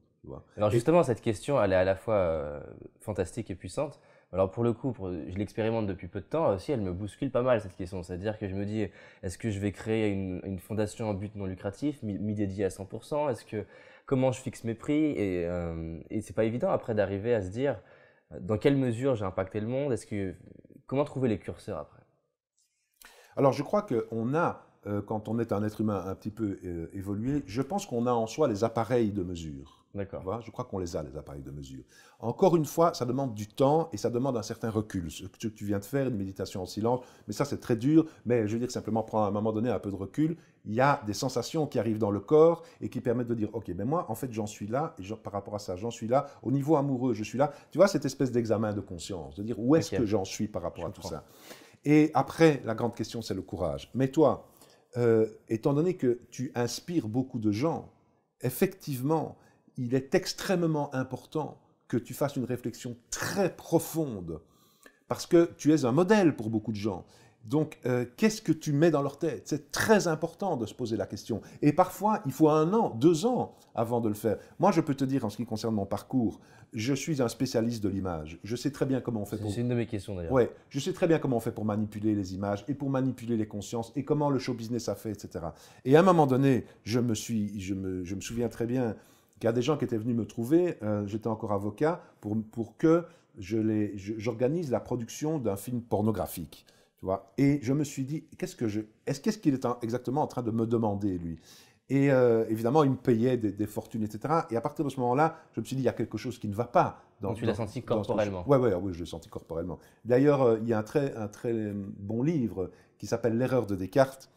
Alors justement, cette question, elle est à la fois euh, fantastique et puissante. Alors pour le coup, je l'expérimente depuis peu de temps aussi, elle me bouscule pas mal cette question. C'est-à-dire que je me dis, est-ce que je vais créer une, fondation en but non lucratif, m'y dédiée à 100% Est-ce que comment je fixe mes prix. Et, euh, et c'est pas évident après d'arriver à se dire euh, dans quelle mesure j'ai impacté le monde. Est-ce que comment trouver les curseurs après Alors je crois qu'on a euh, quand on est un être humain un petit peu évolué, je pense qu'on a en soi les appareils de mesure. D'accord. je crois qu'on les a, les appareils de mesure. Encore une fois, ça demande du temps et ça demande un certain recul. Ce que tu viens de faire, une méditation en silence, mais ça c'est très dur, mais je veux dire simplement prendre à un moment donné un peu de recul. Il y a des sensations qui arrivent dans le corps et qui permettent de dire, OK, mais ben moi, en fait, j'en suis là, et par rapport à ça, j'en suis là. Au niveau amoureux, je suis là. Tu vois, cette espèce d'examen de conscience, de dire où est-ce que j'en suis par rapport à tout ça. Et après, la grande question, c'est le courage. Mais toi, euh, étant donné que tu inspires beaucoup de gens, effectivement, il est extrêmement important que tu fasses une réflexion très profonde, parce que tu es un modèle pour beaucoup de gens. Donc, euh, qu'est-ce que tu mets dans leur tête C'est très important de se poser la question. Et parfois, il faut un an, deux ans avant de le faire. Moi, je peux te dire, en ce qui concerne mon parcours, je suis un spécialiste de l'image. Je sais très bien comment on fait pour... C'est une de mes questions, d'ailleurs. Oui, je sais très bien comment on fait pour manipuler les images et pour manipuler les consciences et comment le show business a fait, etc. Et à un moment donné, je me, suis, je me souviens très bien qu'il y a des gens qui étaient venus me trouver, euh, j'étais encore avocat, pour, pour que j'organise la production d'un film pornographique. Tu vois et je me suis dit, qu'est-ce que je, est-ce qu'est-ce qu'il est, exactement en train de me demander, lui Et euh, évidemment, il me payait des, fortunes, etc. Et à partir de ce moment-là, je me suis dit, il y a quelque chose qui ne va pas. Dans, Donc tu l'as senti corporellement Oui, ouais, ouais, ah je l'ai senti corporellement. D'ailleurs, euh, il y a un très, un très bon livre qui s'appelle L'erreur de Descartes,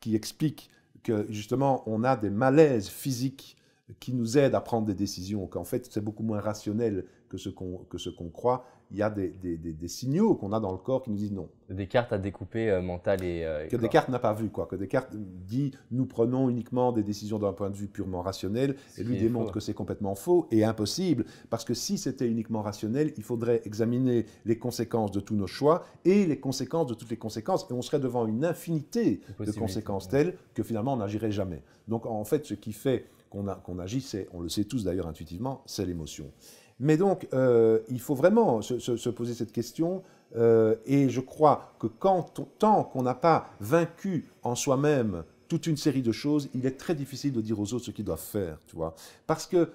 qui explique que justement, on a des malaises physiques qui nous aide à prendre des décisions, qu'en fait c'est beaucoup moins rationnel que ce qu'on croit. Il y a des, des, signaux qu'on a dans le corps qui nous disent non. Descartes a découpé découper euh, mental euh, et, Que Descartes n'a pas vu, quoi. Que Descartes dit nous prenons uniquement des décisions d'un point de vue purement rationnel et lui démontre que c'est complètement faux et impossible parce que si c'était uniquement rationnel, il faudrait examiner les conséquences de tous nos choix et les conséquences de toutes les conséquences et on serait devant une infinité de conséquences telles que finalement on n'agirait jamais. Donc en fait, ce qui fait qu'on qu agisse, on le sait tous d'ailleurs intuitivement, c'est l'émotion. Mais donc, euh, il faut vraiment se, poser cette question. Euh, et je crois que tant qu'on n'a pas vaincu en soi-même toute une série de choses, il est très difficile de dire aux autres ce qu'ils doivent faire, tu vois. Parce que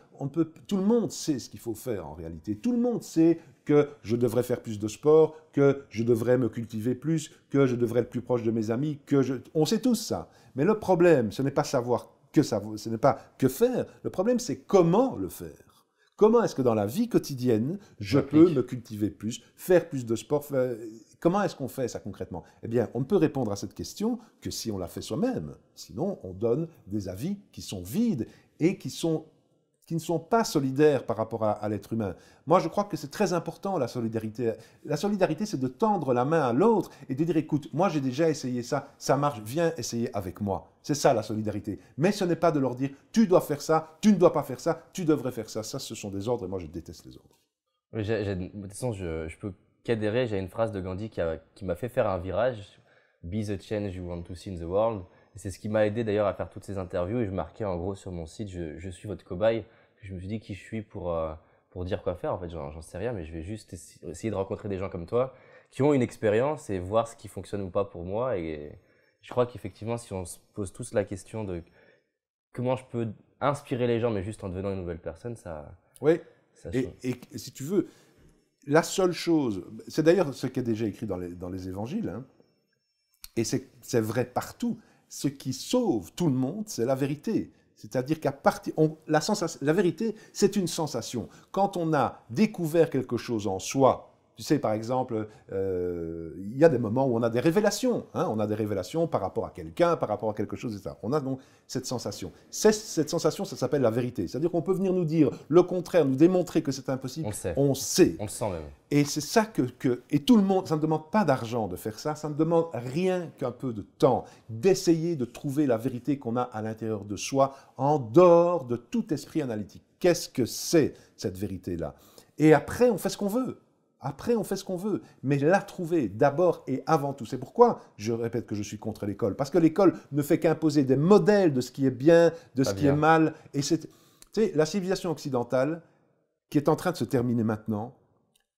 tout le monde sait ce qu'il faut faire en réalité. Tout le monde sait que je devrais faire plus de sport, que je devrais me cultiver plus, que je devrais être plus proche de mes amis, que je... On sait tous ça. Mais le problème, ce n'est pas savoir que ça, ce n'est pas que faire. Le problème, c'est comment le faire. Comment est-ce que dans la vie quotidienne, je peux me cultiver plus, faire plus de sport Comment est-ce qu'on fait ça concrètement Eh bien, on ne peut répondre à cette question que si on la fait soi-même. Sinon, on donne des avis qui sont vides et qui sont qui ne sont pas solidaires par rapport à, l'être humain. Moi, je crois que c'est très important, la solidarité. La solidarité, c'est de tendre la main à l'autre et de dire, écoute, moi j'ai déjà essayé ça, ça marche, viens essayer avec moi. C'est ça la solidarité. Mais ce n'est pas de leur dire, tu dois faire ça, tu ne dois pas faire ça, tu devrais faire ça. Ça, ce sont des ordres et moi, je déteste les ordres. de toute façon, je, je peux qu'adhérer. J'ai une phrase de Gandhi qui m'a fait faire un virage. Be the change you want to see in the world. C'est ce qui m'a aidé d'ailleurs à faire toutes ces interviews et je marquais en gros sur mon site je, suis votre cobaye. Je me suis dit qui je suis pour, euh, pour dire quoi faire. En fait, j'en sais rien, mais je vais juste essayer de rencontrer des gens comme toi qui ont une expérience et voir ce qui fonctionne ou pas pour moi. Et je crois qu'effectivement, si on se pose tous la question de comment je peux inspirer les gens, mais juste en devenant une nouvelle personne, ça. Oui. Ça et, et, si tu veux, la seule chose, c'est d'ailleurs ce qui est déjà écrit dans les, dans les évangiles, hein, et c'est vrai partout ce qui sauve tout le monde, c'est la vérité. C'est-à-dire qu'à partir, la, la vérité, c'est une sensation. Quand on a découvert quelque chose en soi, tu sais, par exemple, euh, il y a des moments où on a des révélations. Hein. on a des révélations par rapport à quelqu'un, par rapport à quelque chose, etc. On a donc cette sensation. Cette sensation, ça s'appelle la vérité. C'est-à-dire qu'on peut venir nous dire le contraire, nous démontrer que c'est impossible. On sait. On sait. On le sent même. Et c'est ça que, Et tout le monde, ça ne demande pas d'argent de faire ça, ça ne demande rien qu'un peu de temps, d'essayer de trouver la vérité qu'on a à l'intérieur de soi, en dehors de tout esprit analytique. Qu'est-ce que c'est cette vérité-là Et après, on fait ce qu'on veut. Après, on fait ce qu'on veut, mais la trouver d'abord et avant tout. C'est pourquoi je répète que je suis contre l'école, parce que l'école ne fait qu'imposer des modèles de ce qui est bien, de ce qui est mal. Et c'est, la civilisation occidentale, qui est en train de se terminer maintenant,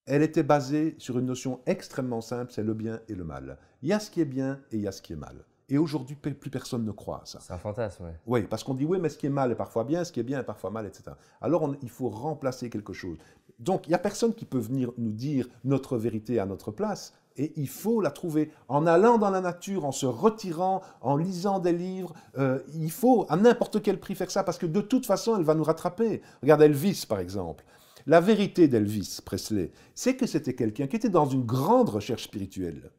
elle était basée sur une notion extrêmement simple, c'est le bien et le mal. Il y a ce qui est bien et il y a ce qui est mal. Et aujourd'hui, plus personne ne croit à ça. C'est un fantasme, oui. Oui, parce qu'on dit oui, mais ce qui est mal est parfois bien, ce qui est bien est parfois mal, etc. Alors il faut remplacer quelque chose. Donc il n'y a personne qui peut venir nous dire notre vérité à notre place, et il faut la trouver. En allant dans la nature, en se retirant, en lisant des livres, euh, il faut à n'importe quel prix faire ça, parce que de toute façon, elle va nous rattraper. Regarde Elvis, par exemple. La vérité d'Elvis Presley, c'est que c'était quelqu'un qui était dans une grande recherche spirituelle.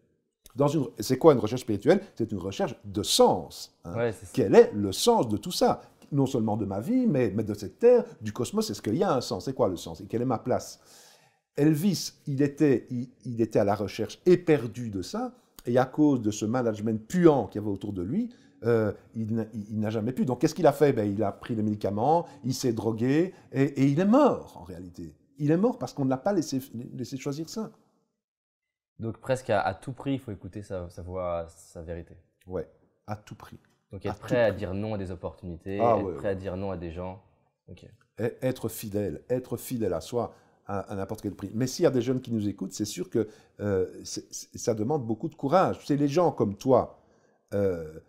C'est quoi une recherche spirituelle C'est une recherche de sens. Hein. Quel est le sens de tout ça non seulement de ma vie, mais, mais de cette terre, du cosmos. Est-ce qu'il y a un sens C'est quoi le sens Et quelle est ma place Elvis, il était, il, était à la recherche éperdu de ça, et à cause de ce management puant qu'il y avait autour de lui, euh, il, n'a jamais pu. Donc qu'est-ce qu'il a fait ben, Il a pris les médicaments, il s'est drogué, et, il est mort en réalité. Il est mort parce qu'on ne l'a pas laissé, laisser choisir ça. Donc presque à, tout prix, il faut écouter sa, sa voix, sa vérité. Ouais, à tout prix. Donc être prêt à dire non à des opportunités, ah être prêt à dire non à des gens. Être fidèle, être fidèle à soi à, n'importe quel prix. Mais s'il y a des jeunes qui nous écoutent, c'est sûr que euh, ça demande beaucoup de courage. C'est les gens comme toi euh,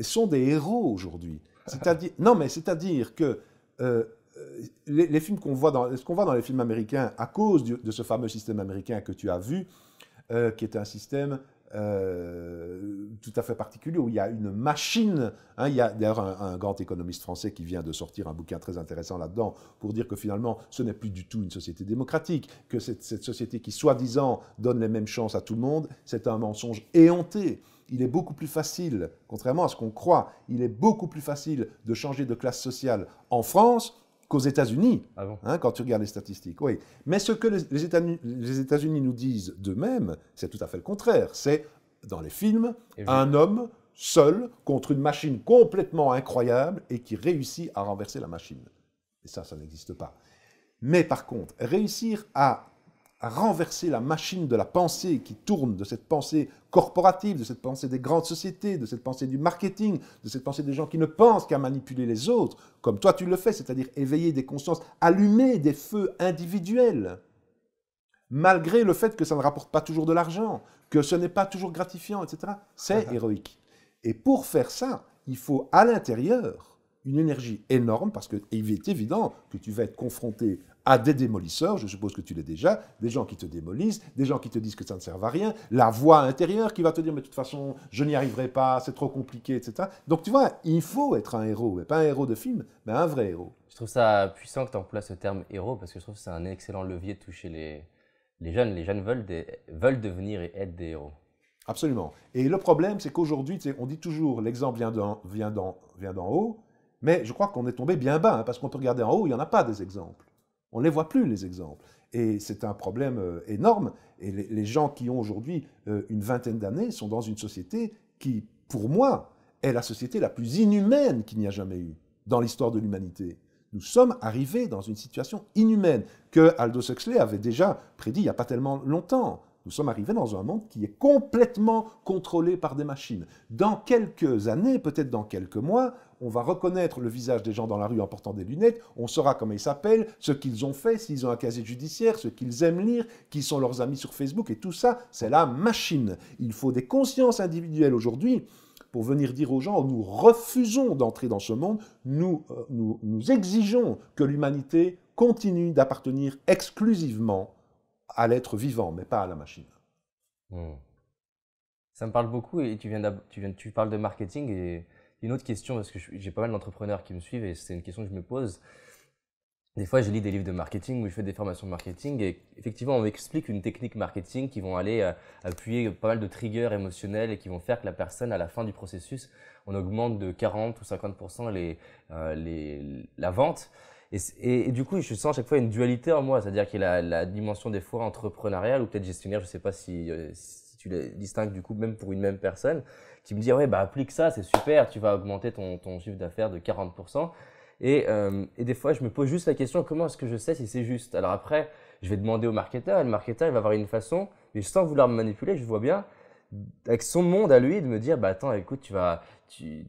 sont des héros aujourd'hui. C'est-à-dire, (laughs) non, mais c'est-à-dire que euh, les, films qu'on voit dans, ce qu'on voit dans les films américains, à cause de ce fameux système américain que tu as vu, qui est un système euh, tout à fait particulier, où il y a une machine. Hein, il y a d'ailleurs un, grand économiste français qui vient de sortir un bouquin très intéressant là-dedans pour dire que finalement, ce n'est plus du tout une société démocratique, que cette, cette société qui, soi-disant, donne les mêmes chances à tout le monde, c'est un mensonge éhonté il est beaucoup plus facile, contrairement à ce qu'on croit, il est beaucoup plus facile de changer de classe sociale en France qu'aux États-Unis, ah hein, quand tu regardes les statistiques. Oui. Mais ce que les États-Unis nous disent d'eux-mêmes, c'est tout à fait le contraire. C'est, dans les films, un homme seul contre une machine complètement incroyable et qui réussit à renverser la machine. Et ça, ça n'existe pas. Mais par contre, réussir à à renverser la machine de la pensée qui tourne, de cette pensée corporative, de cette pensée des grandes sociétés, de cette pensée du marketing, de cette pensée des gens qui ne pensent qu'à manipuler les autres, comme toi tu le fais, c'est-à-dire éveiller des consciences, allumer des feux individuels, malgré le fait que ça ne rapporte pas toujours de l'argent, que ce n'est pas toujours gratifiant, etc. C'est (laughs) héroïque. Et pour faire ça, il faut à l'intérieur une énergie énorme, parce qu'il est évident que tu vas être confronté à des démolisseurs, je suppose que tu l'es déjà, des gens qui te démolissent, des gens qui te disent que ça ne sert à rien, la voix intérieure qui va te dire mais de toute façon je n'y arriverai pas, c'est trop compliqué, etc. Donc tu vois, il faut être un héros, et pas un héros de film, mais un vrai héros. Je trouve ça puissant que tu emploies ce terme héros parce que je trouve que c'est un excellent levier de toucher les, jeunes. Les jeunes veulent, veulent devenir et être des héros. Absolument. Et le problème, c'est qu'aujourd'hui, on dit toujours l'exemple vient d'en vient haut, mais je crois qu'on est tombé bien bas, hein, parce qu'on peut regarder en haut, il n'y en a pas des exemples. On ne les voit plus, les exemples. Et c'est un problème euh, énorme. Et les, gens qui ont aujourd'hui euh, une vingtaine d'années sont dans une société qui, pour moi, est la société la plus inhumaine qu'il n'y a jamais eu dans l'histoire de l'humanité. Nous sommes arrivés dans une situation inhumaine que Aldo Huxley avait déjà prédit il n'y a pas tellement longtemps nous sommes arrivés dans un monde qui est complètement contrôlé par des machines. Dans quelques années, peut-être dans quelques mois, on va reconnaître le visage des gens dans la rue en portant des lunettes, on saura comment ils s'appellent, ce qu'ils ont fait, s'ils ont un casier judiciaire, ce qu'ils aiment lire, qui sont leurs amis sur Facebook, et tout ça, c'est la machine. Il faut des consciences individuelles aujourd'hui pour venir dire aux gens, nous refusons d'entrer dans ce monde, nous, euh, nous, nous exigeons que l'humanité continue d'appartenir exclusivement à l'être vivant, mais pas à la machine. Hmm. Ça me parle beaucoup et tu, viens parles de marketing et une autre question, parce que j'ai pas mal d'entrepreneurs qui me suivent et c'est une question que je me pose. Des fois, je lis des livres de marketing ou je fais des formations de marketing et effectivement, on m'explique une technique marketing qui vont aller euh, appuyer pas mal de triggers émotionnels et qui vont faire que la personne, à la fin du processus, on augmente de 40 ou 50% euh, la vente. Et, du coup, je sens à chaque fois une dualité en moi, c'est-à-dire qu'il y a la, dimension des fois entrepreneuriale ou peut-être gestionnaire, je sais pas euh, si, tu les distingues du coup même pour une même personne, qui me dit ouais bah applique ça, c'est super, tu vas augmenter ton, chiffre d'affaires de 40%. Euh, et, des fois, je me pose juste la question comment est-ce que je sais si c'est juste Alors après, je vais demander au marketeur, et le marketeur il va avoir une façon, mais sans vouloir me manipuler, je vois bien avec son monde à lui de me dire bah attends écoute tu vas tu,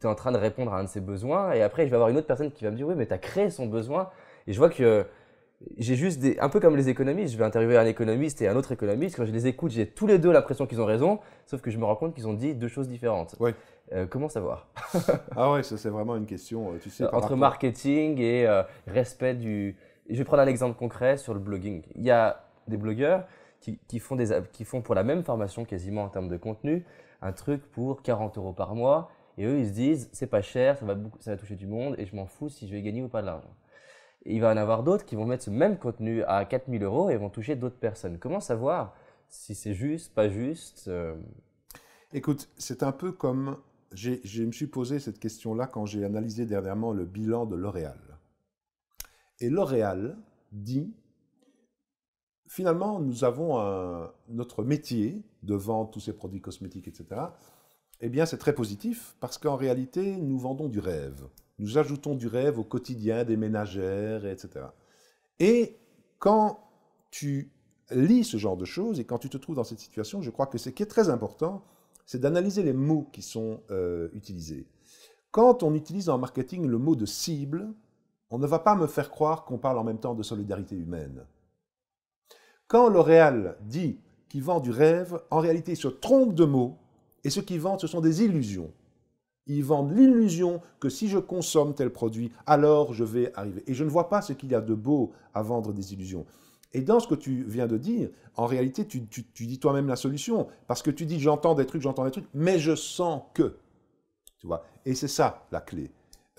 tu es en train de répondre à un de ses besoins. Et après, je vais avoir une autre personne qui va me dire, oui, mais tu as créé son besoin. Et je vois que j'ai juste des, un peu comme les économistes, je vais interviewer un économiste et un autre économiste, quand je les écoute, j'ai tous les deux l'impression qu'ils ont raison, sauf que je me rends compte qu'ils ont dit deux choses différentes. Euh, comment savoir (laughs) Ah ouais, ça c'est vraiment une question, euh, tu sais. Entre marketing et euh, respect du... je vais prendre un exemple concret sur le blogging. Il y a des blogueurs qui, qui, font des, qui font pour la même formation quasiment en termes de contenu, un truc pour 40 euros par mois, et eux, ils se disent, c'est pas cher, ça va, toucher du monde et je m'en fous si je vais gagner ou pas de l'argent. il va en avoir d'autres qui vont mettre ce même contenu à 4000 euros et vont toucher d'autres personnes. Comment savoir si c'est juste, pas juste euh Écoute, c'est un peu comme. Je me suis posé cette question-là quand j'ai analysé dernièrement le bilan de L'Oréal. Et L'Oréal dit finalement, nous avons un, notre métier de vendre tous ces produits cosmétiques, etc eh bien, c'est très positif parce qu'en réalité, nous vendons du rêve. Nous ajoutons du rêve au quotidien des ménagères, etc. Et quand tu lis ce genre de choses et quand tu te trouves dans cette situation, je crois que ce qui est très important, c'est d'analyser les mots qui sont euh, utilisés. Quand on utilise en marketing le mot de cible, on ne va pas me faire croire qu'on parle en même temps de solidarité humaine. Quand L'Oréal dit qu'il vend du rêve, en réalité, il se trompe de mots et ce qu'ils vendent, ce sont des illusions. Ils vendent l'illusion que si je consomme tel produit, alors je vais arriver. Et je ne vois pas ce qu'il y a de beau à vendre des illusions. Et dans ce que tu viens de dire, en réalité, tu, dis toi-même la solution. Parce que tu dis, j'entends des trucs, j'entends des trucs, mais je sens que. Tu vois Et c'est ça la clé.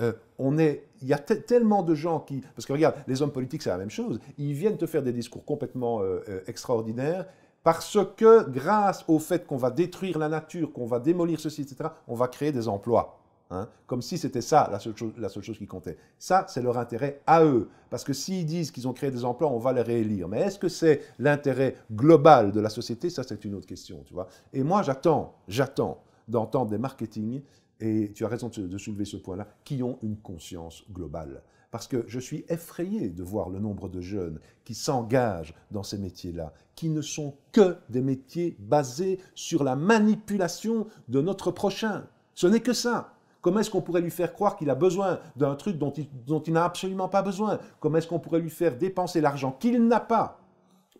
Euh, on est, il y a tellement de gens qui, parce que regarde, les hommes politiques c'est la même chose. Ils viennent te faire des discours complètement euh, euh, extraordinaires parce que grâce au fait qu'on va détruire la nature, qu'on va démolir ceci, etc., on va créer des emplois. Hein. comme si c'était ça la seule, chose, qui comptait. Ça, c'est leur intérêt à eux. Parce que s'ils disent qu'ils ont créé des emplois, on va les réélire. Mais est-ce que c'est l'intérêt global de la société Ça, c'est une autre question, tu vois. Et moi, j'attends, j'attends d'entendre des marketing, et tu as raison de soulever ce point-là, qui ont une conscience globale parce que je suis effrayé de voir le nombre de jeunes qui s'engagent dans ces métiers-là, qui ne sont que des métiers basés sur la manipulation de notre prochain. Ce n'est que ça. Comment est-ce qu'on pourrait lui faire croire qu'il a besoin d'un truc dont il, n'a absolument pas besoin Comment est-ce qu'on pourrait lui faire dépenser l'argent qu'il n'a pas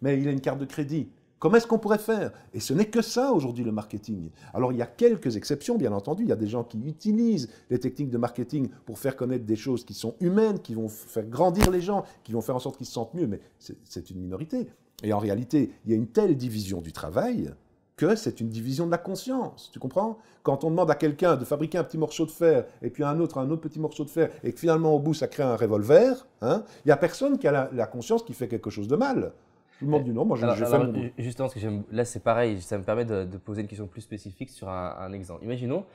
Mais il a une carte de crédit, Comment est-ce qu'on pourrait faire Et ce n'est que ça aujourd'hui le marketing. Alors il y a quelques exceptions, bien entendu. Il y a des gens qui utilisent les techniques de marketing pour faire connaître des choses qui sont humaines, qui vont faire grandir les gens, qui vont faire en sorte qu'ils se sentent mieux, mais c'est une minorité. Et en réalité, il y a une telle division du travail que c'est une division de la conscience, tu comprends Quand on demande à quelqu'un de fabriquer un petit morceau de fer, et puis à un autre un autre petit morceau de fer, et que finalement au bout ça crée un revolver, hein, il y n'y a personne qui a la conscience qui fait quelque chose de mal. Je me demande du nom, moi j'ai Justement, ce que là c'est pareil, ça me permet de, poser une question plus spécifique sur un, exemple. Imaginons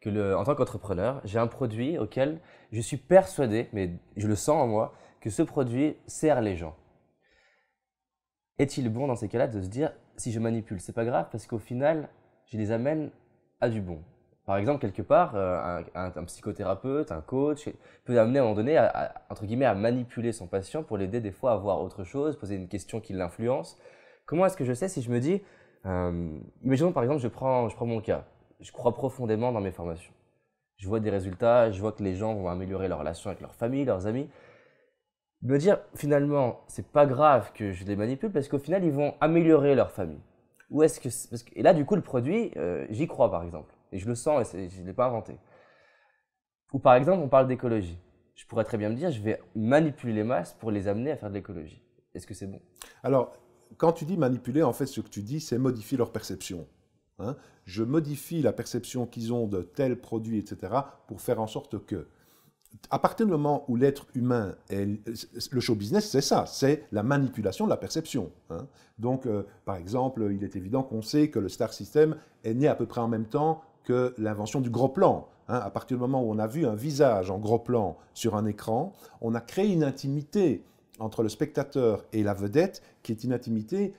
que en tant qu'entrepreneur, j'ai un produit auquel je suis persuadé, mais je le sens en moi, que ce produit sert les gens. Est-il bon dans ces cas-là de se dire si je manipule, c'est pas grave parce qu'au final, je les amène à du bon. Par exemple, quelque part, euh, un, psychothérapeute, un coach peut amener à un moment donné à, entre guillemets, à manipuler son patient pour l'aider des fois à voir autre chose, poser une question qui l'influence. Comment est-ce que je sais si je me dis, euh, imaginons par exemple, je prends, je prends mon cas, je crois profondément dans mes formations. Je vois des résultats, je vois que les gens vont améliorer leurs relations avec leur famille, leurs amis. Me dire finalement, c'est pas grave que je les manipule parce qu'au final, ils vont améliorer leur famille. Ou est-ce que, parce et là du coup le produit, euh, j'y crois par exemple. Et je le sens et je ne l'ai pas inventé. Ou par exemple, on parle d'écologie. Je pourrais très bien me dire, je vais manipuler les masses pour les amener à faire de l'écologie. Est-ce que c'est bon Alors, quand tu dis manipuler, en fait, ce que tu dis, c'est modifier leur perception. Hein. je modifie la perception qu'ils ont de tel produit, etc., pour faire en sorte que à partir du moment où l'être humain est le show business, c'est ça, c'est la manipulation de la perception. Hein. Donc, euh, par exemple, il est évident qu'on sait que le star system est né à peu près en même temps que l'invention du gros plan. Hein. à partir du moment où on a vu un visage en gros plan sur un écran, on a créé une intimité entre le spectateur et la vedette qui est une intimité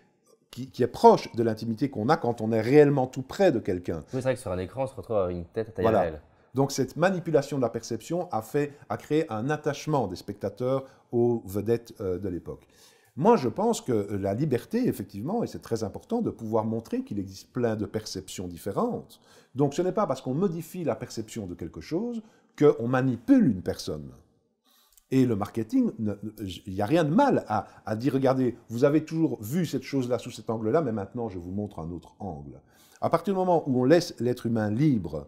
qui, est proche de l'intimité qu'on a quand on est réellement tout près de quelqu'un. c'est vrai que sur un écran, on se retrouve avec une tête à taille réelle. Donc cette manipulation de la perception a, fait, a créé un attachement des spectateurs aux vedettes euh, de l'époque. Moi, je pense que la liberté, effectivement, et c'est très important de pouvoir montrer qu'il existe plein de perceptions différentes. Donc ce n'est pas parce qu'on modifie la perception de quelque chose qu'on manipule une personne. Et le marketing, il n'y a rien de mal à, dire, regardez, vous avez toujours vu cette chose-là sous cet angle-là, mais maintenant je vous montre un autre angle. À partir du moment où on laisse l'être humain libre,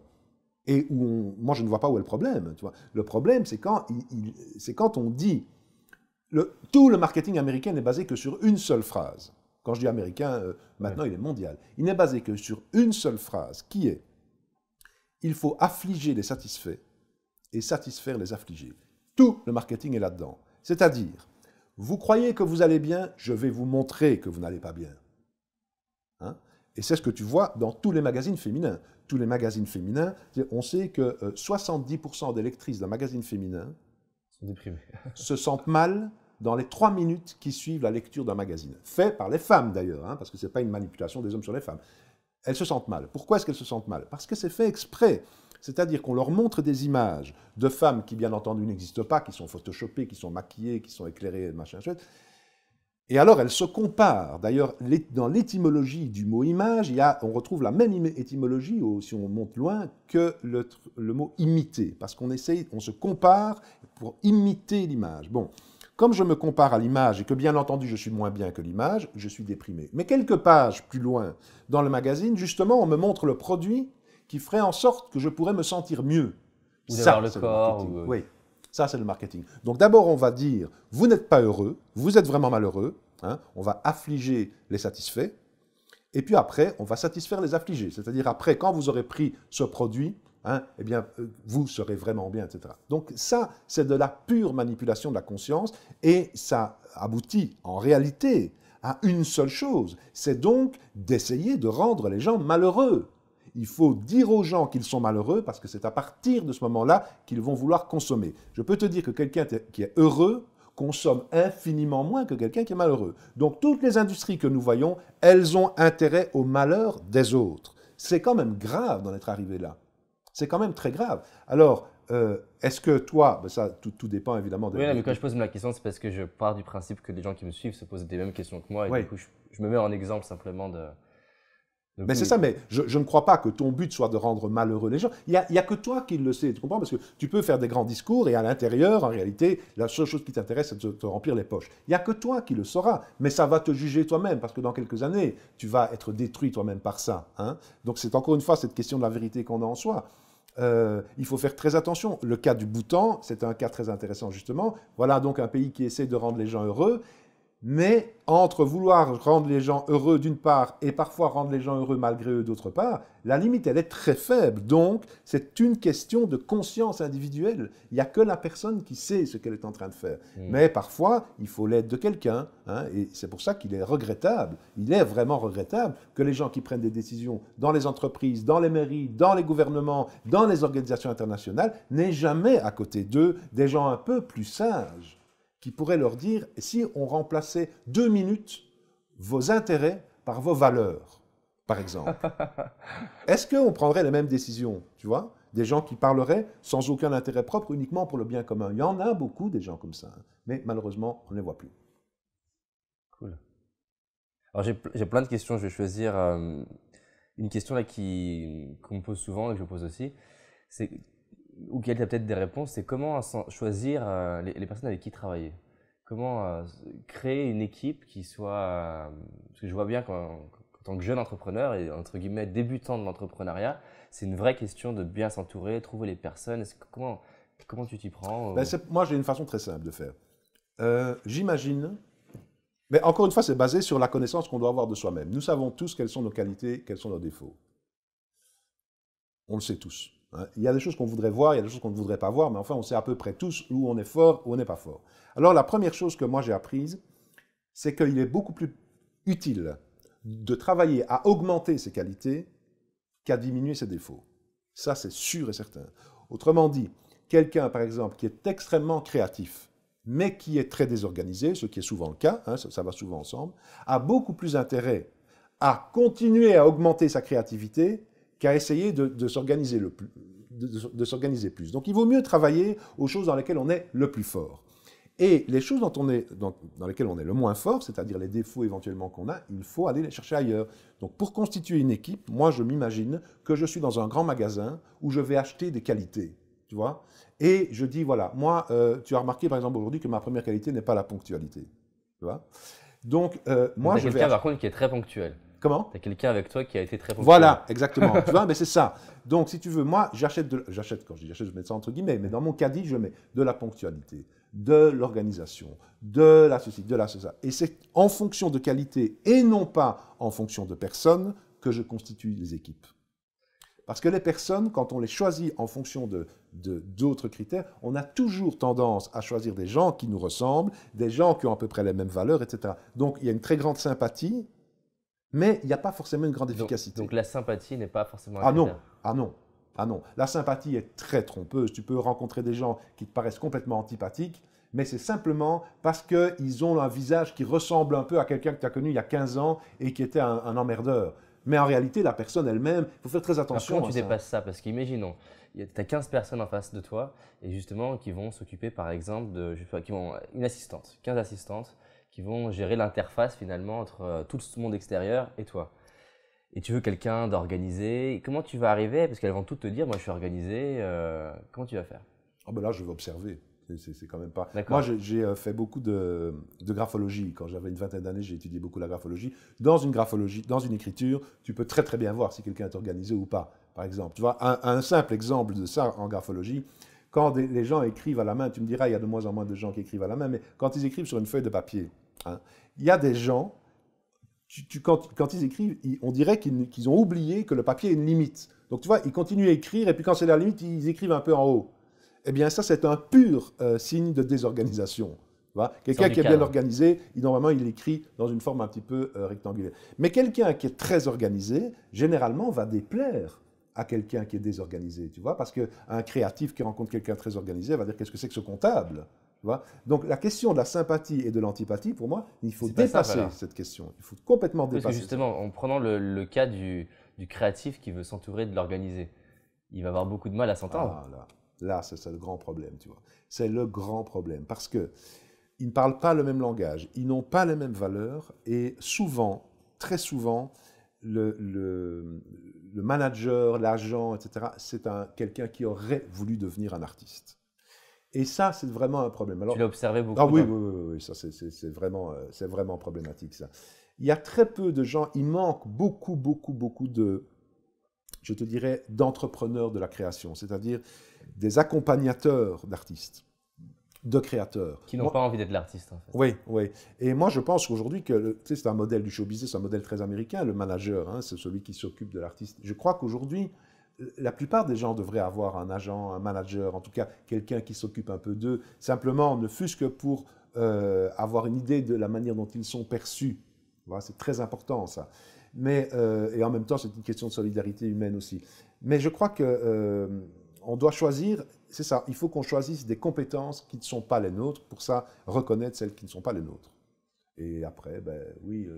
et où on, moi je ne vois pas où est le problème, le problème c'est quand, quand on dit, tout le marketing américain n'est basé que sur une seule phrase. Quand je dis américain, euh, maintenant il est mondial. Il n'est basé que sur une seule phrase qui est il faut affliger les satisfaits et satisfaire les affligés. Tout le marketing est là-dedans. C'est-à-dire, vous croyez que vous allez bien, je vais vous montrer que vous n'allez pas bien. Hein et c'est ce que tu vois dans tous les magazines féminins. Tous les magazines féminins, on sait que 70% euh, des lectrices d'un magazine féminin (laughs) se sentent mal dans les trois minutes qui suivent la lecture d'un magazine. Fait par les femmes d'ailleurs, hein, parce que ce n'est pas une manipulation des hommes sur les femmes. Elles se sentent mal. Pourquoi est-ce qu'elles se sentent mal Parce que c'est fait exprès. C'est-à-dire qu'on leur montre des images de femmes qui, bien entendu, n'existent pas, qui sont photoshopées, qui sont maquillées, qui sont éclairées, machin, chouette. Et alors, elles se comparent. D'ailleurs, dans l'étymologie du mot image, il y on retrouve la même étymologie, si on monte loin, que le, mot imiter. Parce qu'on essaye, on se compare pour imiter l'image. Bon, comme je me compare à l'image et que bien entendu je suis moins bien que l'image, je suis déprimé. Mais quelques pages plus loin dans le magazine, justement, on me montre le produit qui ferait en sorte que je pourrais me sentir mieux. ça, le Le euh, Oui, ça c'est le marketing. Donc d'abord on va dire, vous n'êtes pas heureux, vous êtes vraiment malheureux, hein. on va affliger les satisfaits, et puis après on va satisfaire les affligés. C'est-à-dire après, quand vous aurez pris ce produit, Hein, eh bien, euh, vous serez vraiment bien, etc. Donc ça, c'est de la pure manipulation de la conscience, et ça aboutit en réalité à une seule chose, c'est donc d'essayer de rendre les gens malheureux. Il faut dire aux gens qu'ils sont malheureux parce que c'est à partir de ce moment-là qu'ils vont vouloir consommer. Je peux te dire que quelqu'un qui est heureux consomme infiniment moins que quelqu'un qui est malheureux. Donc toutes les industries que nous voyons, elles ont intérêt au malheur des autres. C'est quand même grave d'en être arrivé là. C'est quand même très grave. Alors, euh, est-ce que toi, ben ça, tout, dépend évidemment de. Oui, mais quand je pose ma question, c'est parce que je pars du principe que les gens qui me suivent se posent des mêmes questions que moi, et du coup, je, me mets en exemple simplement de. mais c'est ça, mais je, ne crois pas que ton but soit de rendre malheureux les gens. Il n'y a, a, que toi qui le sais, tu comprends Parce que tu peux faire des grands discours et à l'intérieur, en réalité, la seule chose qui t'intéresse, c'est de te remplir les poches. Il n'y a que toi qui le saura. mais ça va te juger toi-même, parce que dans quelques années, tu vas être détruit toi-même par ça. Hein Donc c'est encore une fois cette question de la vérité qu'on a en soi. Euh, il faut faire très attention. Le cas du Bhoutan, c'est un cas très intéressant justement. Voilà donc un pays qui essaie de rendre les gens heureux mais entre vouloir rendre les gens heureux d'une part et parfois rendre les gens heureux malgré eux d'autre part, la limite, elle est très faible. Donc, c'est une question de conscience individuelle. Il n'y a que la personne qui sait ce qu'elle est en train de faire. Hmm. Mais parfois, il faut l'aide de quelqu'un. Hein, et c'est pour ça qu'il est regrettable, il est vraiment regrettable que les gens qui prennent des décisions dans les entreprises, dans les mairies, dans les gouvernements, dans les organisations internationales, n'aient jamais à côté d'eux des gens un peu plus sages qui pourrait leur dire si on remplaçait deux minutes vos intérêts par vos valeurs, par exemple (laughs) Est-ce qu'on prendrait les mêmes décisions, tu vois Des gens qui parleraient sans aucun intérêt propre, uniquement pour le bien commun. Il y en a beaucoup des gens comme ça, hein. mais malheureusement, on ne les voit plus. Cool. Alors j'ai plein de questions, je vais choisir euh, une question là qu'on me pose souvent et que je pose aussi. C'est ou tu a peut-être des réponses, c'est comment choisir euh, les, personnes avec qui travailler Comment euh, créer une équipe qui soit... Euh, parce que je vois bien qu'en tant que jeune entrepreneur et entre guillemets débutant de l'entrepreneuriat, c'est une vraie question de bien s'entourer, trouver les personnes. comment, comment tu t'y prends ben, Moi, j'ai une façon très simple de faire. J'imagine mais encore une fois, c'est basé sur la connaissance qu'on doit avoir de soi-même. Nous savons tous quelles sont nos qualités, quels sont nos défauts. On le sait tous. Hein, il y a des choses qu'on voudrait voir, il y a des choses qu'on ne voudrait pas voir, mais enfin, on sait à peu près tous où on est fort, où on n'est pas fort. Alors, la première chose que moi j'ai apprise, c'est qu'il est beaucoup plus utile de travailler à augmenter ses qualités qu'à diminuer ses défauts. Ça, c'est sûr et certain. Autrement dit, quelqu'un, par exemple, qui est extrêmement créatif, mais qui est très désorganisé, ce qui est souvent le cas, hein, ça va souvent ensemble, a beaucoup plus intérêt à continuer à augmenter sa créativité qu'à essayer de, de s'organiser le plus, de, s'organiser plus. Donc il vaut mieux travailler aux choses dans lesquelles on est le plus fort. Et les choses on est, dans, lesquelles on est le moins fort, c'est-à-dire les défauts éventuellement qu'on a, il faut aller les chercher ailleurs. Donc pour constituer une équipe, moi je m'imagine que je suis dans un grand magasin où je vais acheter des qualités, tu vois. Et je dis, voilà, moi, euh, tu as remarqué par exemple aujourd'hui que ma première qualité n'est pas la ponctualité, tu vois. Donc euh, moi je vais... quelqu'un par contre qui est très ponctuel. Comment T'as quelqu'un avec toi qui a été très Voilà, exactement. tu vois, mais (laughs) ben, c'est ça. Donc, si tu veux, moi, j'achète, j'achète quand je dis j'achète, je mets ça entre guillemets, mais dans mon caddie, je mets de la ponctualité, de l'organisation, de la société de la ceci. Et c'est en fonction de qualité et non pas en fonction de personne que je constitue les équipes. Parce que les personnes, quand on les choisit en fonction de d'autres critères, on a toujours tendance à choisir des gens qui nous ressemblent, des gens qui ont à peu près les mêmes valeurs, etc. Donc il y a une très grande sympathie mais il n'y a pas forcément une grande efficacité. Donc, la sympathie n'est pas forcément. ah non, ah non, ah non. La sympathie est très trompeuse. Tu peux rencontrer des gens qui te paraissent complètement antipathiques, mais c'est simplement parce qu'ils ont un visage qui ressemble un peu à quelqu'un que tu as connu il y a 15 ans et qui était un, emmerdeur. Mais en réalité, la personne elle-même, il faut faire très attention. Par contre, tu dépasses ça, Parce qu'imaginons, tu as 15 personnes en face de toi et justement qui vont s'occuper par exemple de, je qui une assistante, 15 assistantes qui vont gérer l'interface finalement entre euh, tout ce monde extérieur et toi. Et tu veux quelqu'un d'organisé. Comment tu vas arriver Parce qu'elles vont toutes te dire, moi je suis organisé. Euh, comment tu vas faire ah ben Là, je vais observer. C'est quand même pas. Moi, j'ai euh, fait beaucoup de, graphologie. Quand j'avais une vingtaine d'années, j'ai étudié beaucoup la graphologie. Dans une graphologie, dans une écriture, tu peux très très bien voir si quelqu'un est organisé ou pas, par exemple. Tu vois, un, simple exemple de ça en graphologie, quand les gens écrivent à la main, tu me diras, il y a de moins en moins de gens qui écrivent à la main, mais quand ils écrivent sur une feuille de papier, Hein. Il y a des gens, quand, ils écrivent, on dirait qu'ils ont oublié que le papier est une limite. Donc tu vois, ils continuent à écrire, et puis quand c'est la limite, ils écrivent un peu en haut. Eh bien ça, c'est un pur euh, signe de désorganisation. Quelqu'un qui est bien organisé, normalement, il écrit dans une forme un petit peu euh, rectangulaire. Mais quelqu'un qui est très organisé, généralement, va déplaire à quelqu'un qui est désorganisé, tu vois, parce qu'un créatif qui rencontre quelqu'un très organisé va dire qu'est-ce que c'est que ce comptable donc la question de la sympathie et de l'antipathie, pour moi, il faut dépasser cette question. Il faut complètement dépasser. Parce que justement, en prenant le, cas du, créatif qui veut s'entourer de l'organisé, il va avoir beaucoup de mal à s'entendre. Ah là, c'est le grand problème, tu vois. C'est le grand problème. Parce que ils ne parlent pas le même langage, ils n'ont pas les mêmes valeurs, et souvent, très souvent, le, le manager, l'agent, etc., c'est quelqu'un qui aurait voulu devenir un artiste. Et ça, c'est vraiment un problème. Alors, tu l'as observé beaucoup. Ah oui, oui, oui, ça, c'est vraiment, euh, c'est vraiment problématique, ça. Il y a très peu de gens, il manque beaucoup, beaucoup, beaucoup de, je te dirais, d'entrepreneurs de la création, c'est-à-dire des accompagnateurs d'artistes, de créateurs. Qui n'ont pas envie d'être l'artiste, en fait. Oui, oui. Et moi, je pense qu'aujourd'hui, que c'est un modèle du show business, un modèle très américain, le manager, hein, c'est celui qui s'occupe de l'artiste. Je crois qu'aujourd'hui, la plupart des gens devraient avoir un agent, un manager, en tout cas quelqu'un qui s'occupe un peu d'eux, simplement ne fût-ce que pour euh, avoir une idée de la manière dont ils sont perçus. Voilà, c'est très important ça. Mais, euh, et en même temps, c'est une question de solidarité humaine aussi. Mais je crois que euh, on doit choisir, c'est ça, il faut qu'on choisisse des compétences qui ne sont pas les nôtres, pour ça reconnaître celles qui ne sont pas les nôtres. Et après, ben oui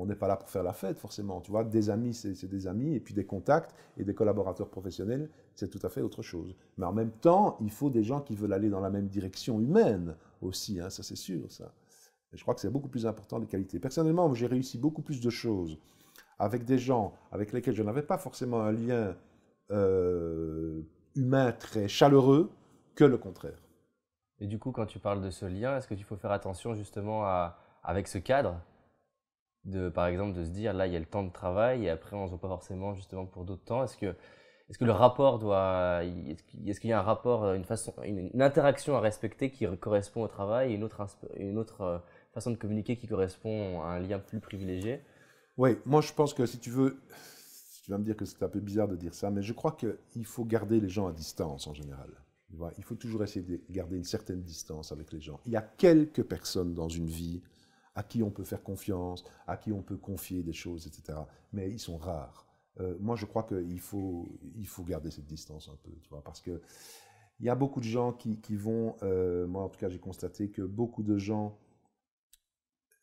on n'est pas là pour faire la fête forcément. Tu vois, des amis, c'est des amis, et puis des contacts et des collaborateurs professionnels, c'est tout à fait autre chose. Mais en même temps, il faut des gens qui veulent aller dans la même direction humaine aussi, hein, ça c'est sûr, ça. je crois que c'est beaucoup plus important les qualités. Personnellement, j'ai réussi beaucoup plus de choses avec des gens avec lesquels je n'avais pas forcément un lien euh, humain très chaleureux que le contraire. Et du coup, quand tu parles de ce lien, est-ce que faut faire attention justement avec ce cadre de, par exemple, de se dire là, il y a le temps de travail et après, on ne se voit pas forcément justement pour d'autres temps Est-ce que, est -ce que le rapport doit. Est-ce qu'il y a un rapport, une, façon, une, interaction à respecter qui correspond au travail et une autre, une autre euh, façon de communiquer qui correspond à un lien plus privilégié Oui, moi, je pense que si tu veux. tu vas me dire que c'est un peu bizarre de dire ça, mais je crois qu'il faut garder les gens à distance en général. Il faut toujours essayer de garder une certaine distance avec les gens. Il y a quelques personnes dans une vie à qui on peut faire confiance, à qui on peut confier des choses, etc. Mais ils sont rares. Euh, moi, je crois qu'il faut, il faut garder cette distance un peu, tu vois, parce que il y a beaucoup de gens qui, qui vont, euh, moi en tout cas, j'ai constaté que beaucoup de gens,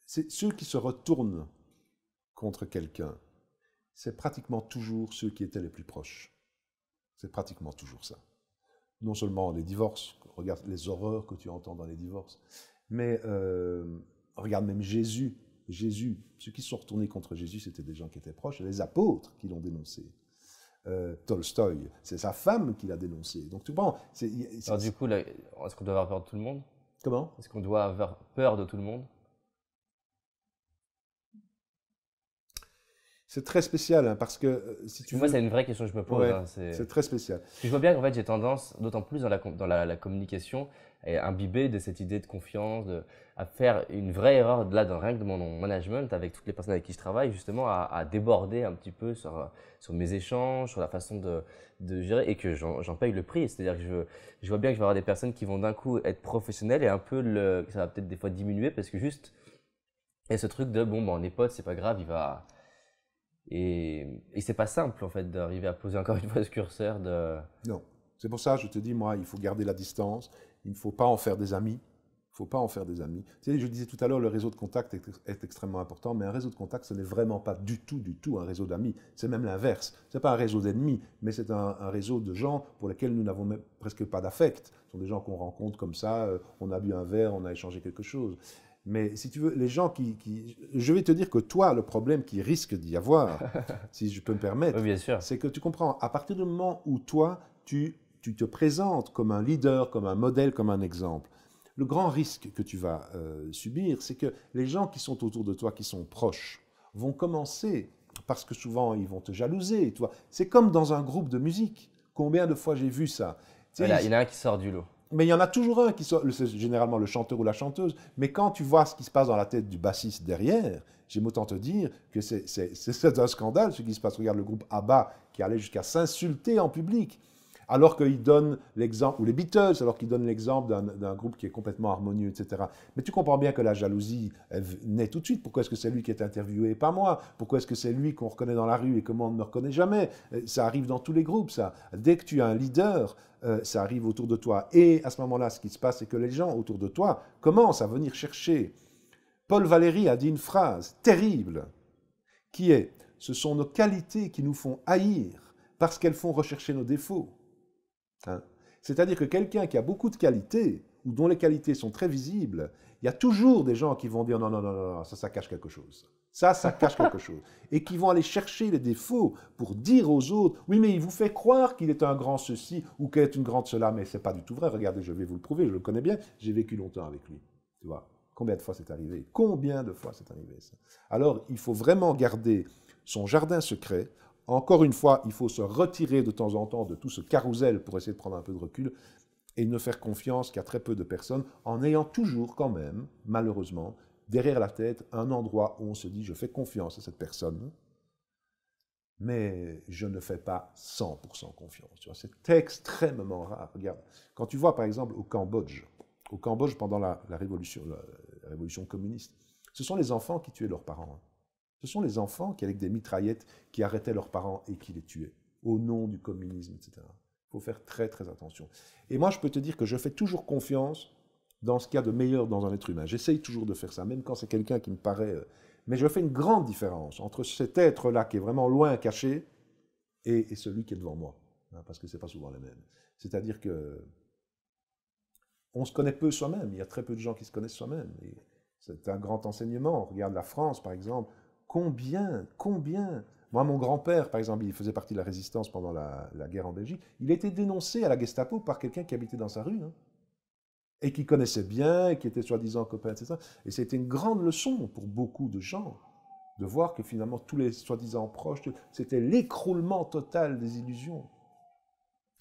c'est ceux qui se retournent contre quelqu'un, c'est pratiquement toujours ceux qui étaient les plus proches. C'est pratiquement toujours ça. Non seulement les divorces, regarde les horreurs que tu entends dans les divorces, mais euh, Regarde même Jésus. Jésus, ceux qui se sont retournés contre Jésus, c'était des gens qui étaient proches, les apôtres qui l'ont dénoncé. Euh, Tolstoï, c'est sa femme qui l'a dénoncé. Donc tout bon c'est, Alors du coup, est-ce qu'on doit avoir peur de tout le monde Comment Est-ce qu'on doit avoir peur de tout le monde C'est très spécial hein, parce que euh, si tu. Moi, c'est une vraie question que je me pose. Hein, c'est très spécial. je vois bien qu'en fait, j'ai tendance, d'autant plus dans la, dans la, communication, à imbiber de cette idée de confiance, à faire une vraie erreur là, dans, rien que de mon management avec toutes les personnes avec qui je travaille, justement, à, déborder un petit peu sur, sur mes échanges, sur la façon de, gérer et que j'en paye le prix. C'est-à-dire que je, vois bien que je vais avoir des personnes qui vont d'un coup être professionnelles et un peu le, ça va peut-être des fois diminuer parce que juste, et ce truc de bon, ben, on est potes, c'est pas grave, il va et, et c'est pas simple, en fait, d'arriver à poser encore une fois ce curseur de. Non. C'est pour ça, je te dis, moi, il faut garder la distance. Il ne faut pas en faire des amis. Il ne faut pas en faire des amis. je disais tout à l'heure, le réseau de contact est, extrêmement important, mais un réseau de contact, ce n'est vraiment pas du tout, du tout un réseau d'amis. C'est même l'inverse. Ce n'est pas un réseau d'ennemis, mais c'est un, réseau de gens pour lesquels nous n'avons même presque pas d'affect. Ce sont des gens qu'on rencontre comme ça, euh, on a bu un verre, on a échangé quelque chose. Mais si tu veux, les gens qui, Je vais te dire que toi, le problème qui risque d'y avoir, (laughs) si je peux me permettre, c'est que tu comprends, à partir du moment où toi, tu, te présentes comme un leader, comme un modèle, comme un exemple, le grand risque que tu vas euh, subir, c'est que les gens qui sont autour de toi, qui sont proches, vont commencer, parce que souvent ils vont te jalouser. C'est comme dans un groupe de musique. Combien de fois j'ai vu ça voilà, Il y en a un qui sort du lot mais il y en a toujours un qui soit, généralement le chanteur ou la chanteuse, mais quand tu vois ce qui se passe dans la tête du bassiste derrière, j'aime autant te dire que c'est (laughs) un scandale ce qui se passe. Regarde le groupe ABBA qui allait jusqu'à s'insulter en public alors qu'il donne l'exemple, ou les Beatles, alors qu'il donne l'exemple d'un groupe qui est complètement harmonieux, etc. Mais tu comprends bien que la jalousie naît tout de suite. Pourquoi est-ce que c'est lui qui est interviewé et pas moi Pourquoi est-ce que c'est lui qu'on reconnaît dans la rue et comment on ne me reconnaît jamais euh, Ça arrive dans tous les groupes, ça. Dès que tu as un leader, euh, ça arrive autour de toi. Et à ce moment-là, ce qui se passe, c'est que les gens autour de toi commencent à venir chercher. Paul Valéry a dit une phrase terrible qui est Ce sont nos qualités qui nous font haïr parce qu'elles font rechercher nos défauts. Hein. C'est-à-dire que quelqu'un qui a beaucoup de qualités, ou dont les qualités sont très visibles, il y a toujours des gens qui vont dire non, non, non, ça, ça cache quelque chose. Ça, ça cache (laughs) quelque chose. Et qui vont aller chercher les défauts pour dire aux autres, oui, mais il vous fait croire qu'il est un grand ceci ou qu'elle est une grande cela, mais ce n'est pas du tout vrai. Regardez, je vais vous le prouver, je le connais bien, j'ai vécu longtemps avec lui. Tu vois, combien de fois c'est arrivé Combien de fois c'est arrivé ça Alors, il faut vraiment garder son jardin secret, encore une fois, il faut se retirer de temps en temps de tout ce carrousel pour essayer de prendre un peu de recul et ne faire confiance qu'à très peu de personnes, en ayant toujours quand même, malheureusement, derrière la tête un endroit où on se dit je fais confiance à cette personne, mais je ne fais pas 100% confiance. C'est extrêmement rare. Regarde, quand tu vois par exemple au Cambodge, au Cambodge pendant la, la révolution communiste, ce sont les enfants qui tuaient leurs parents. Hein. Ce sont les enfants qui, avec des mitraillettes, qui arrêtaient leurs parents et qui les tuaient, au nom du communisme, etc. Il faut faire très très attention. Et moi, je peux te dire que je fais toujours confiance dans ce qu'il y a de meilleur dans un être humain. J'essaye toujours de faire ça, même quand c'est quelqu'un qui me paraît... Euh, mais je fais une grande différence entre cet être-là qui est vraiment loin, caché, et, celui qui est devant moi. Hein, parce que ce n'est pas souvent le même. C'est-à-dire que on se connaît peu soi-même. Il y a très peu de gens qui se connaissent soi-même. C'est un grand enseignement. On regarde la France, par exemple. Combien Combien Moi, mon grand-père, par exemple, il faisait partie de la résistance pendant la, guerre en Belgique. Il a été dénoncé à la Gestapo par quelqu'un qui habitait dans sa rue. Hein, et qui connaissait bien, qui était soi-disant copain, etc. Et c'était une grande leçon pour beaucoup de gens de voir que finalement tous les soi-disant proches, c'était l'écroulement total des illusions.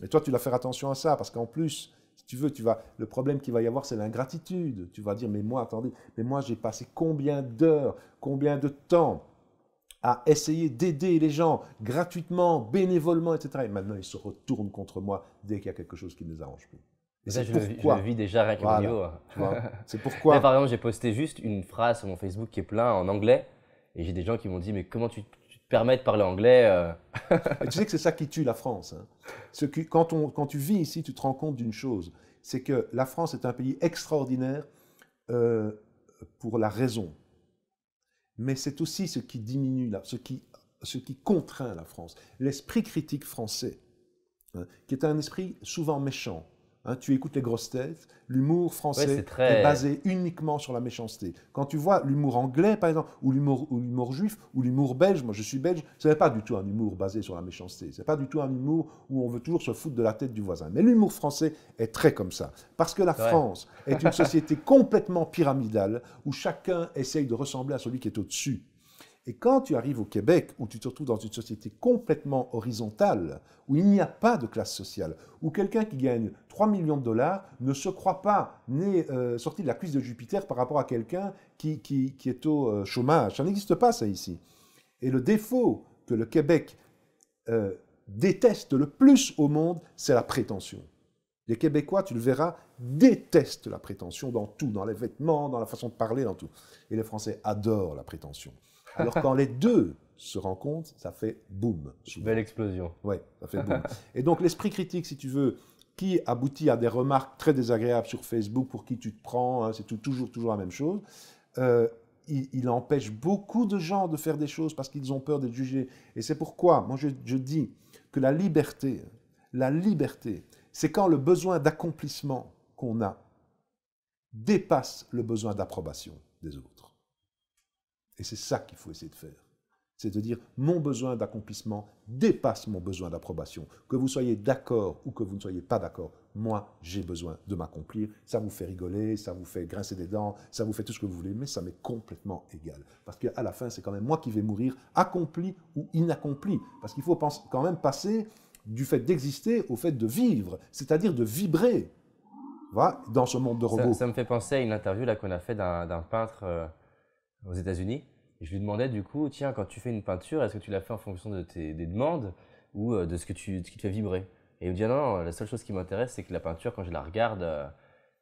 Et toi, tu dois faire attention à ça, parce qu'en plus, si tu veux, tu vas, le problème qu'il va y avoir, c'est l'ingratitude. Tu vas dire, mais moi, attendez, mais moi, j'ai passé combien d'heures, combien de temps à essayer d'aider les gens gratuitement, bénévolement, etc. Et maintenant, ils se retournent contre moi dès qu'il y a quelque chose qui ne les arrange plus. Et ça, je, pourquoi... vis déjà rien voilà. (laughs) C'est pourquoi. par exemple, j'ai posté juste une phrase sur mon Facebook qui est plein en anglais, et j'ai des gens qui m'ont dit, mais comment tu Permettre de parler anglais. Euh. (laughs) tu sais que c'est ça qui tue la France. Hein. que, quand, on, quand tu vis ici, tu te rends compte d'une chose, c'est que la France est un pays extraordinaire euh, pour la raison. Mais c'est aussi ce qui diminue, ce, qui, ce qui contraint la France. L'esprit critique français, hein, qui est un esprit souvent méchant, Hein, tu écoutes les grosses têtes, l'humour français est, basé uniquement sur la méchanceté. Quand tu vois l'humour anglais, par exemple, ou l'humour juif, ou l'humour belge, moi je suis belge, ce n'est pas du tout un humour basé sur la méchanceté. Ce n'est pas du tout un humour où on veut toujours se foutre de la tête du voisin. Mais l'humour français est très comme ça. Parce que la France est une société (laughs) complètement pyramidale où chacun essaye de ressembler à celui qui est au-dessus. Et quand tu arrives au Québec, où tu te retrouves dans une société complètement horizontale, où il n'y a pas de classe sociale, où quelqu'un qui gagne 3 millions de dollars ne se croit pas né, euh, sorti de la cuisse de Jupiter par rapport à quelqu'un qui, est au euh, chômage. Ça n'existe pas, ça, ici. Et le défaut que le Québec euh, déteste le plus au monde, c'est la prétention. Les Québécois, tu le verras, détestent la prétention dans tout, dans les vêtements, dans la façon de parler, dans tout. Et les Français adorent la prétention. Alors quand les deux se rencontrent, ça fait boum. Belle explosion. Oui, ça fait boum. (laughs) Et donc l'esprit critique, si tu veux, qui aboutit à des remarques très désagréables sur Facebook pour qui tu te prends, hein, c'est toujours, toujours la même chose, euh, il, empêche beaucoup de gens de faire des choses parce qu'ils ont peur d'être jugés. Et c'est pourquoi, moi je, je dis que la liberté, la liberté, c'est quand le besoin d'accomplissement qu'on a dépasse le besoin d'approbation des autres. Et c'est ça qu'il faut essayer de faire. C'est de dire mon besoin d'accomplissement dépasse mon besoin d'approbation. Que vous soyez d'accord ou que vous ne soyez pas d'accord, moi j'ai besoin de m'accomplir. Ça vous fait rigoler, ça vous fait grincer des dents, ça vous fait tout ce que vous voulez, mais ça m'est complètement égal. Parce qu'à la fin, c'est quand même moi qui vais mourir, accompli ou inaccompli. Parce qu'il faut quand même passer du fait d'exister au fait de vivre, c'est-à-dire de vibrer voilà, dans ce monde de robots. Ça, me fait penser à une interview qu'on a fait d'un peintre. Euh, aux États-Unis. Je lui demandais du coup, tiens, quand tu fais une peinture, est-ce que tu l'as fait en fonction de tes des demandes ou euh, de ce que tu, qui te fait vibrer Et il me dit ah non, la seule chose qui m'intéresse, c'est que la peinture, quand je la regarde, euh,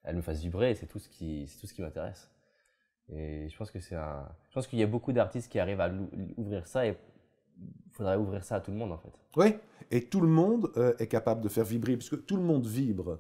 elle me fasse vibrer et c'est tout ce qui, tout ce qui m'intéresse. Et je pense que c'est un, je pense qu'il y a beaucoup d'artistes qui arrivent à ouvrir ça et il faudrait ouvrir ça à tout le monde en fait. Oui, et tout le monde euh, est capable de faire vibrer, puisque tout le monde vibre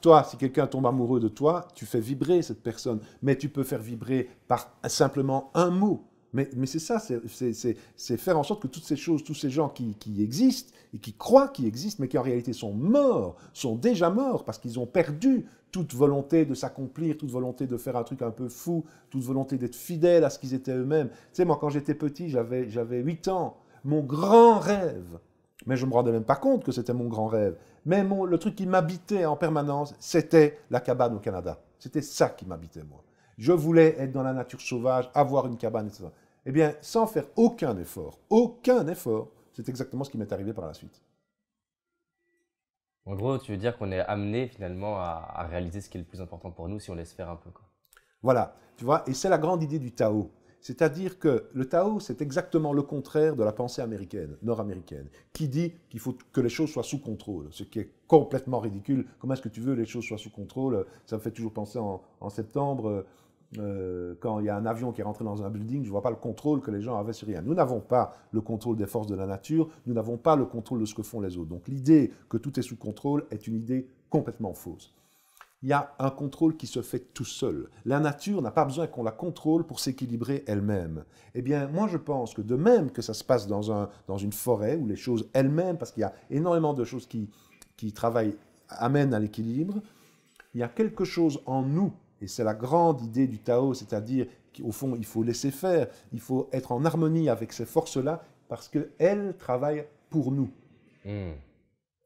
toi, si quelqu'un tombe amoureux de toi, tu fais vibrer cette personne, mais tu peux faire vibrer par simplement un mot. Mais, c'est ça, c'est faire en sorte que toutes ces choses, tous ces gens qui, existent et qui croient qu'ils existent, mais qui en réalité sont morts, sont déjà morts parce qu'ils ont perdu toute volonté de s'accomplir, toute volonté de faire un truc un peu fou, toute volonté d'être fidèle à ce qu'ils étaient eux-mêmes. Tu sais, moi, quand j'étais petit, j'avais 8 ans. Mon grand rêve, mais je ne me rendais même pas compte que c'était mon grand rêve mais le truc qui m'habitait en permanence, c'était la cabane au Canada. C'était ça qui m'habitait, moi. Je voulais être dans la nature sauvage, avoir une cabane, etc. Eh bien, sans faire aucun effort, aucun effort, c'est exactement ce qui m'est arrivé par la suite. En gros, tu veux dire qu'on est amené finalement à, à, réaliser ce qui est le plus important pour nous si on laisse faire un peu. Quoi. Voilà, tu vois, et c'est la grande idée du Tao. C'est-à-dire que le Tao, c'est exactement le contraire de la pensée américaine, nord-américaine, qui dit qu'il faut que les choses soient sous contrôle, ce qui est complètement ridicule. Comment est-ce que tu veux que les choses soient sous contrôle Ça me fait toujours penser en, septembre, euh, quand il y a un avion qui est rentré dans un building, je ne vois pas le contrôle que les gens avaient sur rien. Nous n'avons pas le contrôle des forces de la nature, nous n'avons pas le contrôle de ce que font les autres. Donc l'idée que tout est sous contrôle est une idée complètement fausse il y a un contrôle qui se fait tout seul. La nature n'a pas besoin qu'on la contrôle pour s'équilibrer elle-même. Eh bien, moi, je pense que de même que ça se passe dans, un, dans une forêt où les choses elles-mêmes, parce qu'il y a énormément de choses qui, qui travaillent, amènent à l'équilibre, il y a quelque chose en nous, et c'est la grande idée du Tao, c'est-à-dire qu'au fond, il faut laisser faire, il faut être en harmonie avec ces forces-là, parce qu'elles travaillent pour nous. Hmm.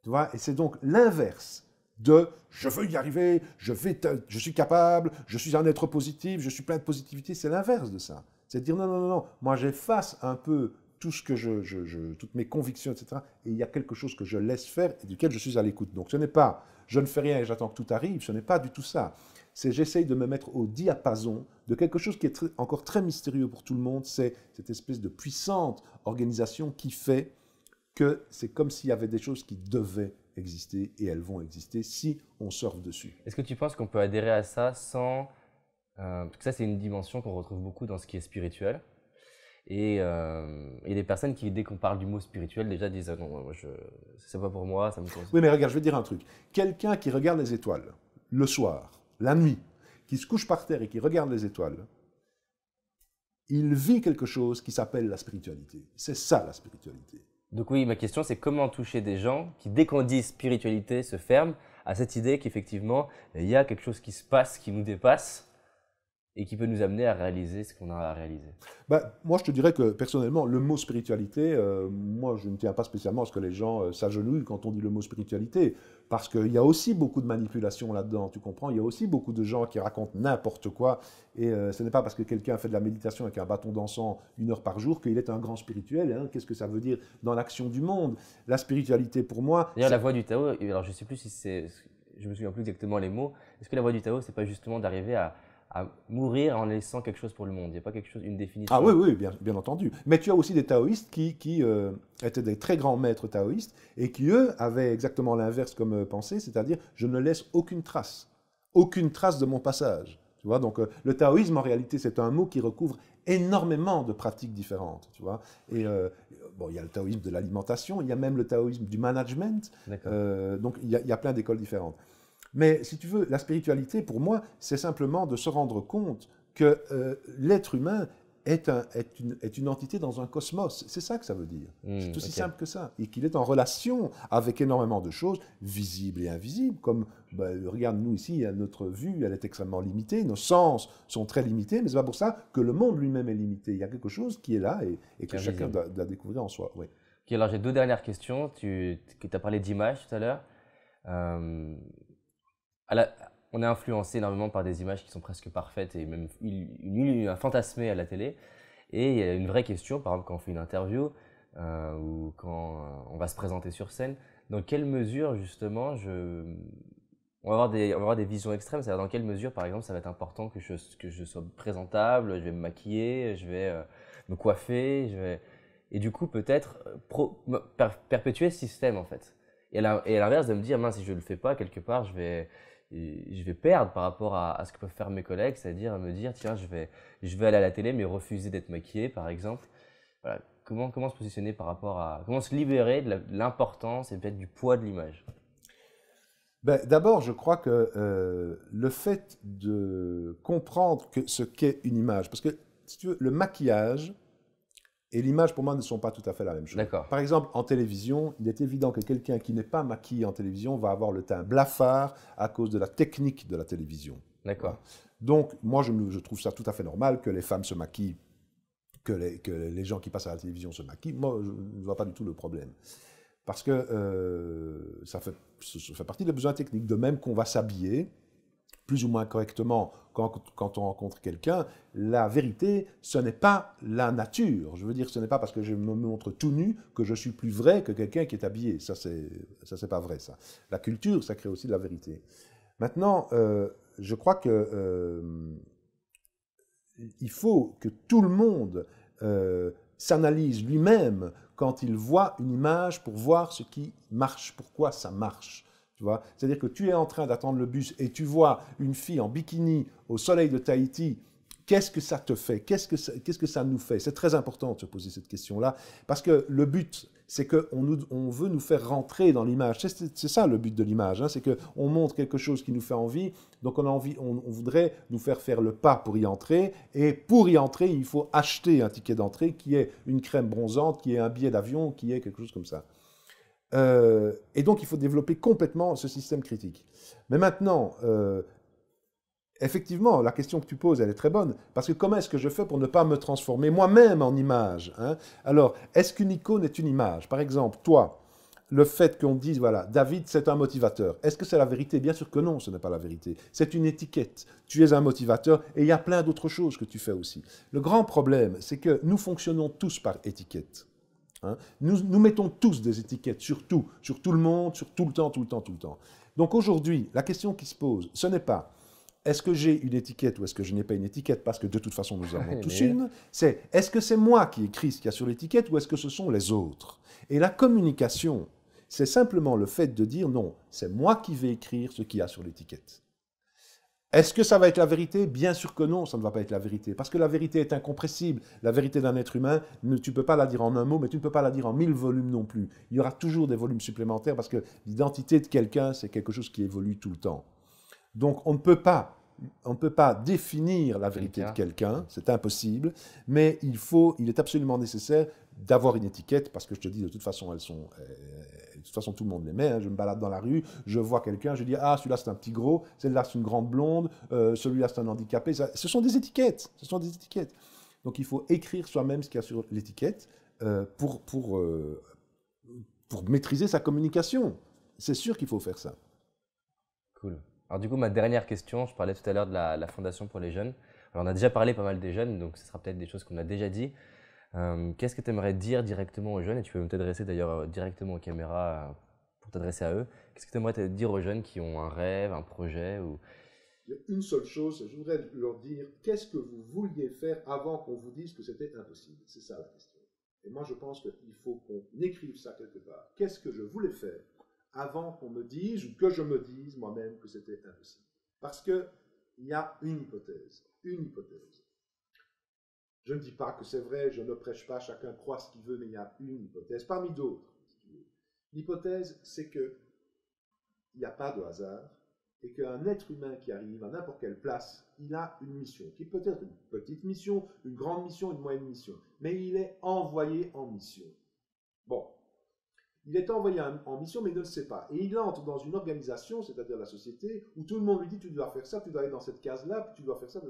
Tu vois, et c'est donc l'inverse de je veux y arriver, je, suis capable, je suis un être positif, je suis plein de positivité. C'est l'inverse de ça. C'est de dire non, non, non, non, moi j'efface un peu tout ce que je, toutes mes convictions, etc. Et il y a quelque chose que je laisse faire et duquel je suis à l'écoute. Donc ce n'est pas je ne fais rien et j'attends que tout arrive, ce n'est pas du tout ça. C'est j'essaye de me mettre au diapason de quelque chose qui est encore très mystérieux pour tout le monde, c'est cette espèce de puissante organisation qui fait que c'est comme s'il y avait des choses qui devaient exister et elles vont exister si on surfe dessus. Est-ce que tu penses qu'on peut adhérer à ça sans... Euh, parce que ça, c'est une dimension qu'on retrouve beaucoup dans ce qui est spirituel. Et, euh, y a des personnes qui, dès qu'on parle du mot spirituel, déjà disent ah non, moi, je, c'est pas pour moi, ça me cause. Oui, mais regarde, je vais dire un truc. Quelqu'un qui regarde les étoiles le soir, la nuit, qui se couche par terre et qui regarde les étoiles, il vit quelque chose qui s'appelle la spiritualité. C'est ça la spiritualité. Donc oui, ma question c'est comment toucher des gens qui, dès qu'on dit spiritualité, se ferment à cette idée qu'effectivement, il y a quelque chose qui se passe, qui nous dépasse, et qui peut nous amener à réaliser ce qu'on a à réaliser bah, Moi, je te dirais que personnellement, le mot spiritualité, euh, moi, je ne tiens pas spécialement à ce que les gens euh, s'agenouillent quand on dit le mot spiritualité, parce qu'il y a aussi beaucoup de manipulation là-dedans, tu comprends Il y a aussi beaucoup de gens qui racontent n'importe quoi, et euh, ce n'est pas parce que quelqu'un fait de la méditation avec un bâton dansant une heure par jour qu'il est un grand spirituel. Hein. Qu'est-ce que ça veut dire dans l'action du monde La spiritualité, pour moi... D'ailleurs, la voie du Tao, alors je ne sais plus si c'est... Je me souviens plus exactement les mots. Est-ce que la voie du Tao, c'est pas justement d'arriver à à mourir en laissant quelque chose pour le monde. Il n'y a pas quelque chose, une définition. Ah oui, oui, bien, entendu. Mais tu as aussi des taoïstes qui, qui euh, étaient des très grands maîtres taoïstes et qui, eux, avaient exactement l'inverse comme euh, pensée, c'est-à-dire je ne laisse aucune trace, aucune trace de mon passage. Tu vois, donc euh, le taoïsme, en réalité, c'est un mot qui recouvre énormément de pratiques différentes, tu vois. Et bon, il y a le taoïsme de l'alimentation, il y a même le taoïsme du management. donc il y a plein d'écoles différentes. Mais si tu veux, la spiritualité, pour moi, c'est simplement de se rendre compte que euh, l'être humain est, un, est, une, entité dans un cosmos. C'est ça que ça veut dire. Hmm, c'est aussi simple que ça. Et qu'il est en relation avec énormément de choses, visibles et invisibles. Comme, bah, regarde, nous ici, notre vue, elle est extrêmement limitée. Nos sens sont très limités, mais ce n'est pas pour ça que le monde lui-même est limité. Il y a quelque chose qui est là et, que chacun doit, découvrir en soi. Oui. alors j'ai deux dernières questions. Tu as parlé d'image tout à l'heure. Euh, on est influencé énormément par des images qui sont presque parfaites et même une, un fantasmé à la télé. Et il y a une vraie question, par exemple, quand on fait une interview euh, ou quand euh, on va se présenter sur scène, dans quelle mesure, justement, je... on, va avoir des, des visions extrêmes. C'est-à-dire, dans quelle mesure, par exemple, ça va être important que je, que je sois présentable, je vais me maquiller, je vais euh, me coiffer, je vais... Et du coup, peut-être perpétuer ce système, en fait. Et à l'inverse, de me dire, mince, si je ne le fais pas, quelque part, je vais je vais perdre par rapport à, ce que peuvent faire mes collègues, c'est-à-dire me dire tiens, je vais, aller à la télé mais refuser d'être maquillé, par exemple. Voilà. Comment, se positionner par rapport à. Comment se libérer de l'importance et peut-être du poids de l'image ben, D'abord, je crois que euh, le fait de comprendre que ce qu'est une image, parce que si tu veux, le maquillage, et l'image, pour moi, ne sont pas tout à fait la même chose. Par exemple, en télévision, il est évident que quelqu'un qui n'est pas maquillé en télévision va avoir le teint blafard à cause de la technique de la télévision. D'accord. Donc, moi, je, trouve ça tout à fait normal que les femmes se maquillent, que les, gens qui passent à la télévision se maquillent. Moi, je ne vois pas du tout le problème. Parce que euh, ça fait partie des besoins techniques. De même qu'on va s'habiller, plus ou moins correctement quand, on rencontre quelqu'un, la vérité, ce n'est pas la nature. Je veux dire, ce n'est pas parce que je me montre tout nu que je suis plus vrai que quelqu'un qui est habillé. Ça, c'est, ça, c'est pas vrai, ça. La culture, ça crée aussi de la vérité. Maintenant, euh, je crois que euh, il faut que tout le monde euh, s'analyse lui-même quand il voit une image pour voir ce qui marche, pourquoi ça marche. C'est-à-dire que tu es en train d'attendre le bus et tu vois une fille en bikini au soleil de Tahiti. Qu'est-ce que ça te fait qu'est-ce que ça, qu'est-ce que ça nous fait C'est très important de se poser cette question-là parce que le but, c'est qu'on on veut nous faire rentrer dans l'image. C'est ça le but de l'image, hein, c'est on montre quelque chose qui nous fait envie, donc on, a envie, on, voudrait nous faire faire le pas pour y entrer, et pour y entrer, il faut acheter un ticket d'entrée qui est une crème bronzante, qui est un billet d'avion, qui est quelque chose comme ça. Euh, et donc, il faut développer complètement ce système critique. Mais maintenant, euh, effectivement, la question que tu poses, elle est très bonne, parce que comment est-ce que je fais pour ne pas me transformer moi-même en image hein Alors, est-ce qu'une icône est une image Par exemple, toi, le fait qu'on dise, voilà, David, c'est un motivateur. Est-ce que c'est la vérité Bien sûr que non, ce n'est pas la vérité. C'est une étiquette. Tu es un motivateur et il y a plein d'autres choses que tu fais aussi. Le grand problème, c'est que nous fonctionnons tous par étiquette. Hein. nous, nous, mettons tous des étiquettes sur tout, sur tout le monde, sur tout le temps, tout le temps, tout le temps. Donc aujourd'hui, la question qui se pose, ce n'est pas est-ce que j'ai une étiquette ou est-ce que je n'ai pas une étiquette parce que de toute façon nous avons tous une, c'est est-ce que c'est moi qui écris ce qu'il y a sur l'étiquette ou est-ce que ce sont les autres Et la communication, c'est simplement le fait de dire non, c'est moi qui vais écrire ce qu'il y a sur l'étiquette. Est-ce que ça va être la vérité Bien sûr que non, ça ne va pas être la vérité. Parce que la vérité est incompressible. La vérité d'un être humain, tu ne peux pas la dire en un mot, mais tu ne peux pas la dire en mille volumes non plus. Il y aura toujours des volumes supplémentaires parce que l'identité de quelqu'un, c'est quelque chose qui évolue tout le temps. Donc on ne peut pas on ne peut pas définir la vérité de quelqu'un, c'est impossible, mais il, faut, il est absolument nécessaire d'avoir une étiquette, parce que je te dis, de toute façon, elles sont, euh, euh, de façon, tout le monde les met. Hein. Je me balade dans la rue, je vois quelqu'un, je dis, ah, celui-là c'est un petit gros, celle-là c'est une grande blonde, euh, celui-là c'est un handicapé. ce sont des étiquettes, ce sont des étiquettes. Donc il faut écrire soi-même ce qu'il y a sur l'étiquette pour, pour, pour maîtriser sa communication. C'est sûr qu'il faut faire ça. Cool. Alors du coup, ma dernière question, je parlais tout à l'heure de la, Fondation pour les jeunes. Alors on a déjà parlé pas mal des jeunes, donc ce sera peut-être des choses qu'on a déjà dit. Euh, qu'est-ce que tu aimerais dire directement aux jeunes Et tu peux t'adresser d'ailleurs euh, directement aux caméras euh, pour t'adresser à eux. Qu'est-ce que tu aimerais dire aux jeunes qui ont un rêve, un projet ou... Une seule chose, je voudrais leur dire qu'est-ce que vous vouliez faire avant qu'on vous dise que c'était impossible C'est ça la question. Et moi, je pense qu'il faut qu'on écrive ça quelque part. Qu'est-ce que je voulais faire avant qu'on me dise ou que je me dise moi-même que c'était impossible. Parce qu'il y a une hypothèse, une hypothèse. Je ne dis pas que c'est vrai, je ne prêche pas, chacun croit ce qu'il veut, mais il y a une hypothèse parmi d'autres. L'hypothèse, c'est qu'il n'y a pas de hasard et qu'un être humain qui arrive à n'importe quelle place, il a une mission, qui peut être une petite mission, une grande mission, une moyenne mission, mais il est envoyé en mission. Bon, il est envoyé en mission, mais il ne le sait pas. Et il entre dans une organisation, c'est-à-dire la société, où tout le monde lui dit tu dois faire ça, tu dois aller dans cette case-là, tu dois faire ça,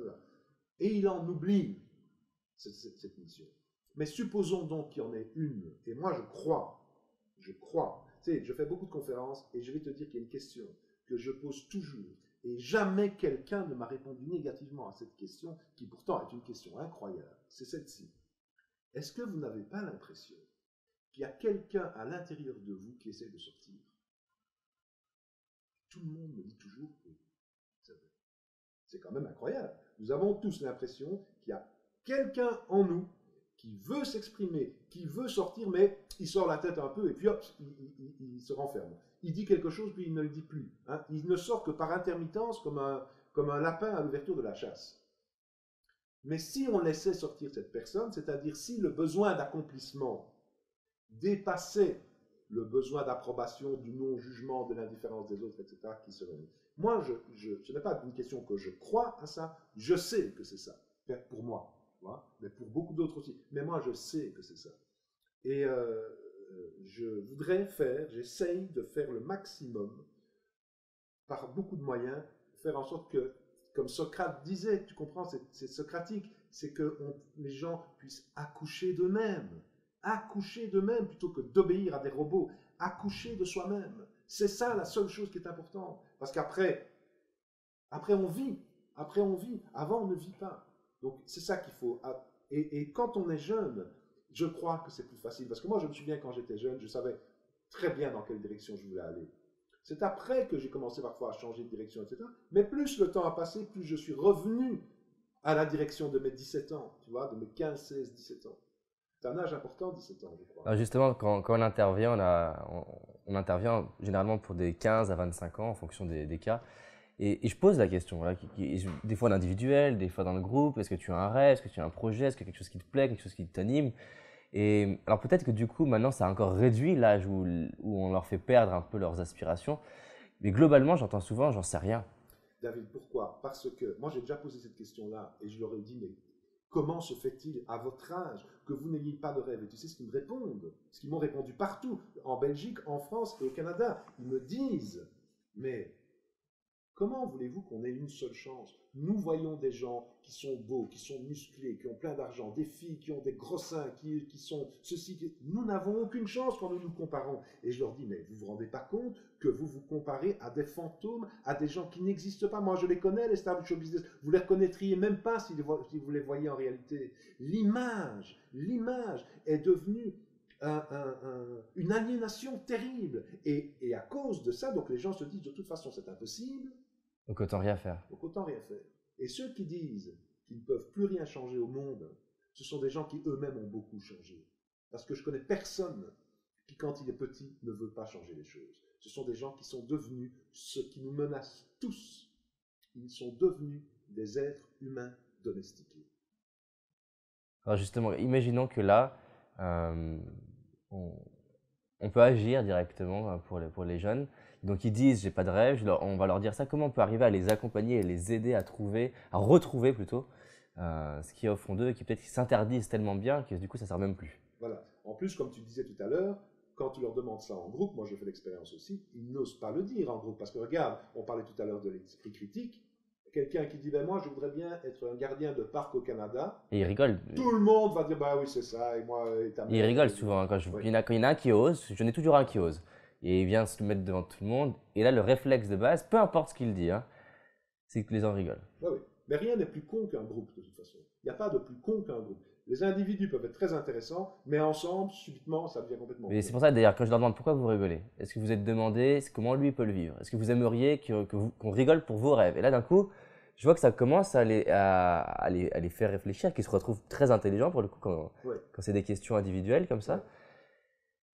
Et il en oublie cette, cette mission. Mais supposons donc qu'il y en ait une. Et moi, je crois, je crois. Tu sais, je fais beaucoup de conférences et je vais te dire qu'il y a une question que je pose toujours. Et jamais quelqu'un ne m'a répondu négativement à cette question, qui pourtant est une question incroyable. C'est celle-ci. Est-ce que vous n'avez pas l'impression qu'il y a quelqu'un à l'intérieur de vous qui essaie de sortir. Tout le monde me dit toujours que c'est C'est quand même incroyable. Nous avons tous l'impression qu'il y a quelqu'un en nous qui veut s'exprimer, qui veut sortir, mais il sort la tête un peu et puis hop, il, se renferme. Il dit quelque chose, puis il ne le dit plus. Hein. Il ne sort que par intermittence, comme un, comme un lapin à l'ouverture de la chasse. Mais si on laissait sortir cette personne, c'est-à-dire si le besoin d'accomplissement dépasser le besoin d'approbation, du non-jugement, de l'indifférence des autres, etc., qui Moi, ce n'est pas une question que je crois à ça, je sais que c'est ça, pour moi, mais pour beaucoup d'autres aussi. Mais moi, je sais que c'est ça. Et euh, je voudrais faire, j'essaye de faire le maximum, par beaucoup de moyens, faire en sorte que, comme Socrate disait, tu comprends, c'est socratique, c'est que les gens puissent accoucher d'eux-mêmes accoucher d'eux-mêmes plutôt que d'obéir à des robots, accoucher de soi-même. C'est ça la seule chose qui est importante. Parce qu'après, après on vit, après on vit, avant on ne vit pas. Donc c'est ça qu'il faut. Et, quand on est jeune, je crois que c'est plus facile. Parce que moi, je me souviens quand j'étais jeune, je savais très bien dans quelle direction je voulais aller. C'est après que j'ai commencé parfois à changer de direction, etc. Mais plus le temps a passé, plus je suis revenu à la direction de mes 17 ans, tu vois, de mes 15, 16, 17 ans. C'est un âge important, 17 ans, justement, quand, on intervient, on, intervient généralement pour des 15 à 25 ans en fonction des, cas. Et, je pose la question, des fois en individuel, des fois dans le groupe, est-ce que tu as un rêve, est-ce que tu as un projet, est-ce que quelque chose qui te plaît, quelque chose qui t'anime Et alors peut-être que du coup, maintenant, ça a encore réduit l'âge où, où, on leur fait perdre un peu leurs aspirations. Mais globalement, j'entends souvent, j'en sais rien. David, pourquoi Parce que moi, j'ai déjà posé cette question-là et je leur ai dit, mais Comment se fait-il, à votre âge, que vous n'ayez pas de rêve Et tu sais ce qu'ils me répondent, ce qu'ils m'ont répondu partout, en Belgique, en France et au Canada. Ils me disent, mais Comment voulez-vous qu'on ait une seule chance Nous voyons des gens qui sont beaux, qui sont musclés, qui ont plein d'argent, des filles qui ont des gros seins, qui, sont ceci. Nous n'avons aucune chance quand nous nous comparons. Et je leur dis, mais vous vous rendez pas compte que vous vous comparez à des fantômes, à des gens qui n'existent pas. Moi, je les connais, les stars du show business. Vous les reconnaîtriez même pas si, vous les voyez en réalité. L'image, l'image est devenue une aliénation terrible. Et, et à cause de ça, donc les gens se disent, de toute façon, c'est impossible donc autant rien faire. Donc autant rien faire. Et ceux qui disent qu'ils ne peuvent plus rien changer au monde, ce sont des gens qui eux-mêmes ont beaucoup changé. Parce que je connais personne qui, quand il est petit, ne veut pas changer les choses. Ce sont des gens qui sont devenus ceux qui nous menacent tous. Ils sont devenus des êtres humains domestiqués. Alors justement, imaginons que là, euh, on, on, peut agir directement pour les, pour les jeunes. Donc ils disent j'ai pas de rêve, on va leur dire ça, comment on peut arriver à les accompagner et les aider à trouver, à retrouver plutôt euh, ce qu'il y au d'eux et qui peut-être s'interdisent tellement bien que du coup ça ne sert même plus. Voilà. En plus, comme tu disais tout à l'heure, quand tu leur demandes ça en groupe, moi j'ai fait l'expérience aussi, ils n'osent pas le dire en groupe parce que regarde, on parlait tout à l'heure de l'esprit critique. Quelqu'un qui dit ben moi je voudrais bien être un gardien de parc au Canada. Et ils rigolent. Tout le monde va dire bah oui c'est ça et moi et ta mère, souvent hein. quand je... il, y en a, qui ose, j'en ai toujours un qui ose et il vient se mettre devant tout le monde. Et là, le réflexe de base, peu importe ce qu'il dit, hein, c'est que les gens rigolent. Ah oui. Mais rien n'est plus con qu'un groupe, de toute façon. Il n'y a pas de plus con qu'un groupe. Les individus peuvent être très intéressants, mais ensemble, subitement, ça devient complètement. Mais c'est pour ça, d'ailleurs, quand je leur demande pourquoi vous rigolez, est-ce que vous êtes demandé comment lui peut le vivre Est-ce que vous aimeriez qu'on rigole pour vos rêves Et là, d'un coup, je vois que ça commence à les, faire réfléchir, qu'ils se retrouvent très intelligents pour le coup quand c'est des questions individuelles comme ça.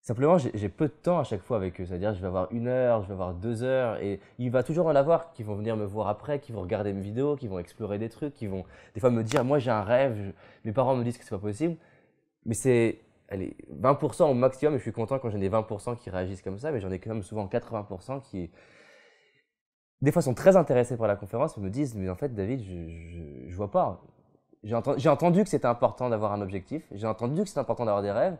Simplement, j'ai peu de temps à chaque fois avec eux. C'est-à-dire, je vais avoir une heure, je vais avoir deux heures, et il va toujours en avoir qui vont venir me voir après, qui vont regarder mes vidéos, qui vont explorer des trucs, qui vont des fois me dire, moi j'ai un rêve, mes parents me disent que ce n'est pas possible, mais c'est 20% au maximum, et je suis content quand j'ai ai 20% qui réagissent comme ça, mais j'en ai quand même souvent 80% qui, des fois, sont très intéressés par la conférence, et me disent, mais en fait, David, je, ne vois pas. J'ai entendu, entendu que c'était important d'avoir un objectif, j'ai entendu que c'était important d'avoir des rêves,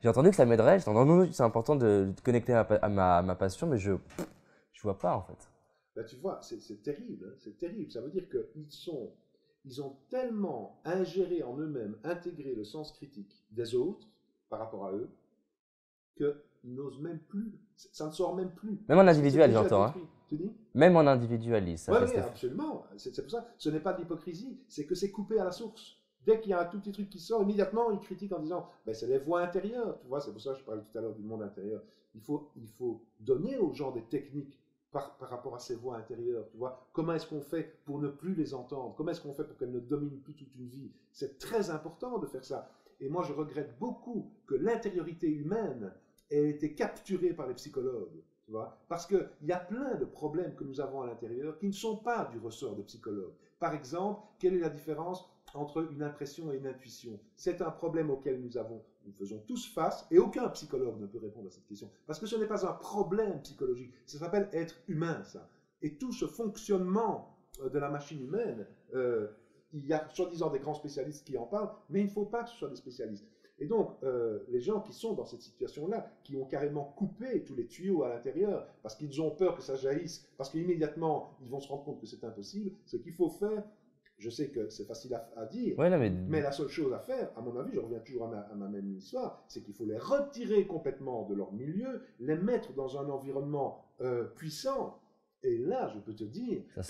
j'ai entendu que ça m'aiderait. J'ai entendu, non, c'est important de, connecter à, ma, passion, mais je je vois pas en fait. Bah, tu vois, c'est terrible, hein, c'est terrible. Ça veut dire qu'ils sont, ils ont tellement ingéré en eux-mêmes, intégré le sens critique des autres par rapport à eux, qu'ils n'osent même plus. Ça ne sort même plus. Même en individuel, j'entends. Hein. Tu dis Même en individualiste. Oui, absolument. C'est pour ça. Ce n'est pas de l'hypocrisie, c'est que c'est coupé à la source dès qu'il y a un tout petit truc qui sort, immédiatement, il critique en disant ben, c'est les voix intérieures. Tu vois, c'est pour ça que je parlais tout à l'heure du monde intérieur. Il faut, il faut donner aux gens des techniques par, par, rapport à ces voix intérieures, tu vois. Comment est-ce qu'on fait pour ne plus les entendre Comment est-ce qu'on fait pour qu'elles ne dominent plus toute une vie C'est très important de faire ça. Et moi, je regrette beaucoup que l'intériorité humaine ait été capturée par les psychologues, tu vois. Parce qu'il y a plein de problèmes que nous avons à l'intérieur qui ne sont pas du ressort des psychologues. Par exemple, quelle est la différence entre une impression et une intuition. C'est un problème auquel nous avons, nous faisons tous face, et aucun psychologue ne peut répondre à cette question, parce que ce n'est pas un problème psychologique, ça s'appelle être humain, ça. Et tout ce fonctionnement euh, de la machine humaine, euh, il y a soi-disant des grands spécialistes qui en parlent, mais il ne faut pas que ce soit des spécialistes. Et donc, euh, les gens qui sont dans cette situation-là, qui ont carrément coupé tous les tuyaux à l'intérieur, parce qu'ils ont peur que ça jaillisse, parce qu'immédiatement, ils vont se rendre compte que c'est impossible, ce qu'il faut faire, je sais que c'est facile à, dire, mais... la seule chose à faire, à mon avis, je reviens toujours à ma, même histoire, c'est qu'il faut les retirer complètement de leur milieu, les mettre dans un environnement euh, puissant. Et là, je peux te dire ça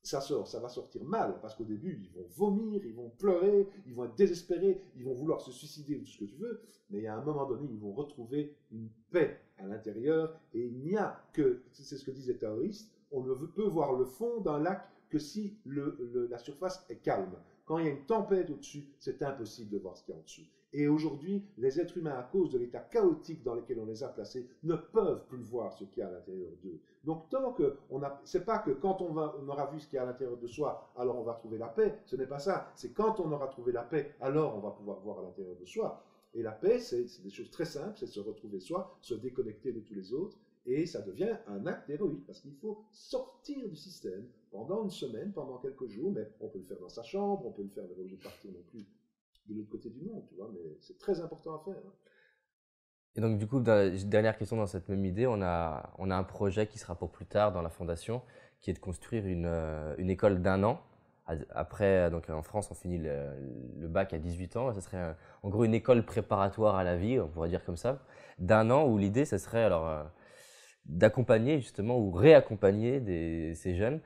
que ça sort, ça va sortir mal, parce qu'au début, ils vont vomir, ils vont pleurer, ils vont être désespérés, ils vont vouloir se suicider ou ce que tu veux, mais à un moment donné, ils vont retrouver une paix à l'intérieur, et il n'y a que, c'est ce que disent les terroristes, on ne peut voir le fond d'un lac que si la surface est calme. Quand il y a une tempête au-dessus, c'est impossible de voir ce qu'il y a en dessous. Et aujourd'hui, les êtres humains, à cause de l'état chaotique dans lequel on les a placés, ne peuvent plus voir ce qu'il y a à l'intérieur d'eux. Donc tant que on a, c'est pas que quand on, on aura vu ce qu'il y a à l'intérieur de soi, alors on va trouver la paix. Ce n'est pas ça. C'est quand on aura trouvé la paix, alors on va pouvoir voir à l'intérieur de soi. Et la paix, c'est des choses très simples, c'est se retrouver soi, se déconnecter de tous les autres, et ça devient un acte héroïque, parce qu'il faut sortir du système pendant une semaine, pendant quelques jours, mais on peut le faire dans sa chambre, on peut le faire, de non plus de l'autre côté du monde, tu vois, mais c'est très important à faire. Et donc, du coup, dernière question dans cette même idée, on a, on a un projet qui sera pour plus tard dans la fondation, qui est de construire une, euh, une école d'un an. Après, euh, donc en France, on finit le, le bac à 18 ans. Ce serait euh, en gros une école préparatoire à la vie, on pourrait dire comme ça, d'un an où l'idée, ce serait alors d'accompagner justement ou réaccompagner ces jeunes.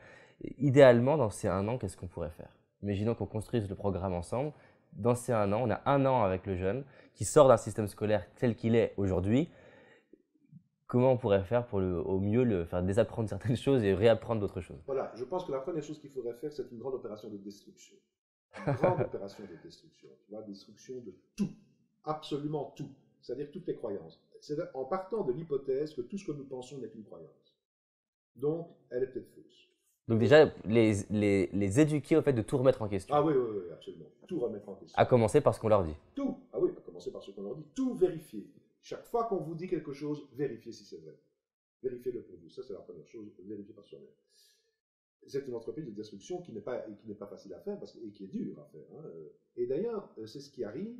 idéalement, dans ces un an, qu'est-ce qu'on pourrait faire Imaginons qu'on construise le programme ensemble. Dans ces un an, on a un an avec le jeune qui sort d'un système scolaire tel qu'il est aujourd'hui. Comment on pourrait faire pour au mieux le faire désapprendre certaines (laughs) choses et réapprendre d'autres choses Voilà, je pense que la première chose qu'il faudrait faire, c'est une grande opération de destruction. Une grande (laughs) opération de destruction. Tu vois, destruction de tout, absolument tout, c'est-à-dire toutes les croyances c'est en partant de l'hypothèse que tout ce que nous pensons n'est qu'une croyance. Donc, elle est peut-être fausse. Donc déjà, les, les, les, éduquer au fait de tout remettre en question. Ah oui, oui, oui, absolument. Tout remettre en question. À commencer par ce qu'on leur dit. Tout. Ah oui, à commencer par ce qu'on leur dit. Tout vérifier. Chaque fois qu'on vous dit quelque chose, vérifiez si c'est vrai. Vérifiez-le pour Ça, c'est la première chose. Vérifiez par soi-même. C'est une entreprise de destruction qui n'est pas, pas facile à faire parce, et qui est dure à faire. Hein. Et d'ailleurs, c'est ce qui arrive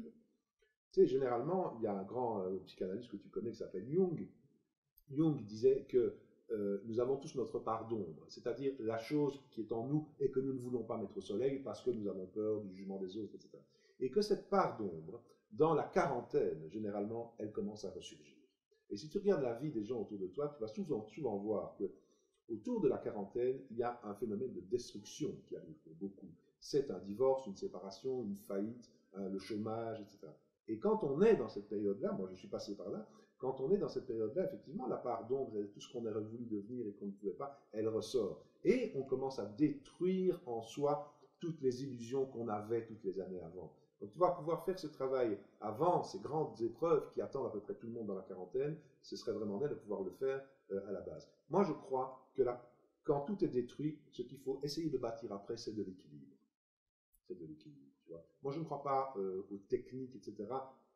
tu sais, généralement, il y a un grand euh, psychanalyste que tu connais qui s'appelle Jung. Jung disait que euh, nous avons tous notre part d'ombre, c'est-à-dire la chose qui est en nous et que nous ne voulons pas mettre au soleil parce que nous avons peur du jugement des autres, etc. Et que cette part d'ombre, dans la quarantaine, généralement, elle commence à ressurgir. Et si tu regardes la vie des gens autour de toi, tu vas souvent, souvent voir que autour de la quarantaine, il y a un phénomène de destruction qui arrive pour beaucoup. C'est un divorce, une séparation, une faillite, hein, le chômage, etc. Et quand on est dans cette période-là, moi je suis passé par là, quand on est dans cette période-là, effectivement, la part d'ombre, tout ce qu'on aurait voulu devenir et qu'on ne pouvait pas, elle ressort. Et on commence à détruire en soi toutes les illusions qu'on avait toutes les années avant. Donc tu vas pouvoir faire ce travail avant ces grandes épreuves qui attendent à peu près tout le monde dans la quarantaine, ce serait vraiment bien de pouvoir le faire euh, à la base. Moi je crois que là, quand tout est détruit, ce qu'il faut essayer de bâtir après, c'est de l'équilibre. C'est de l'équilibre. Moi, je ne crois pas euh, aux techniques, etc.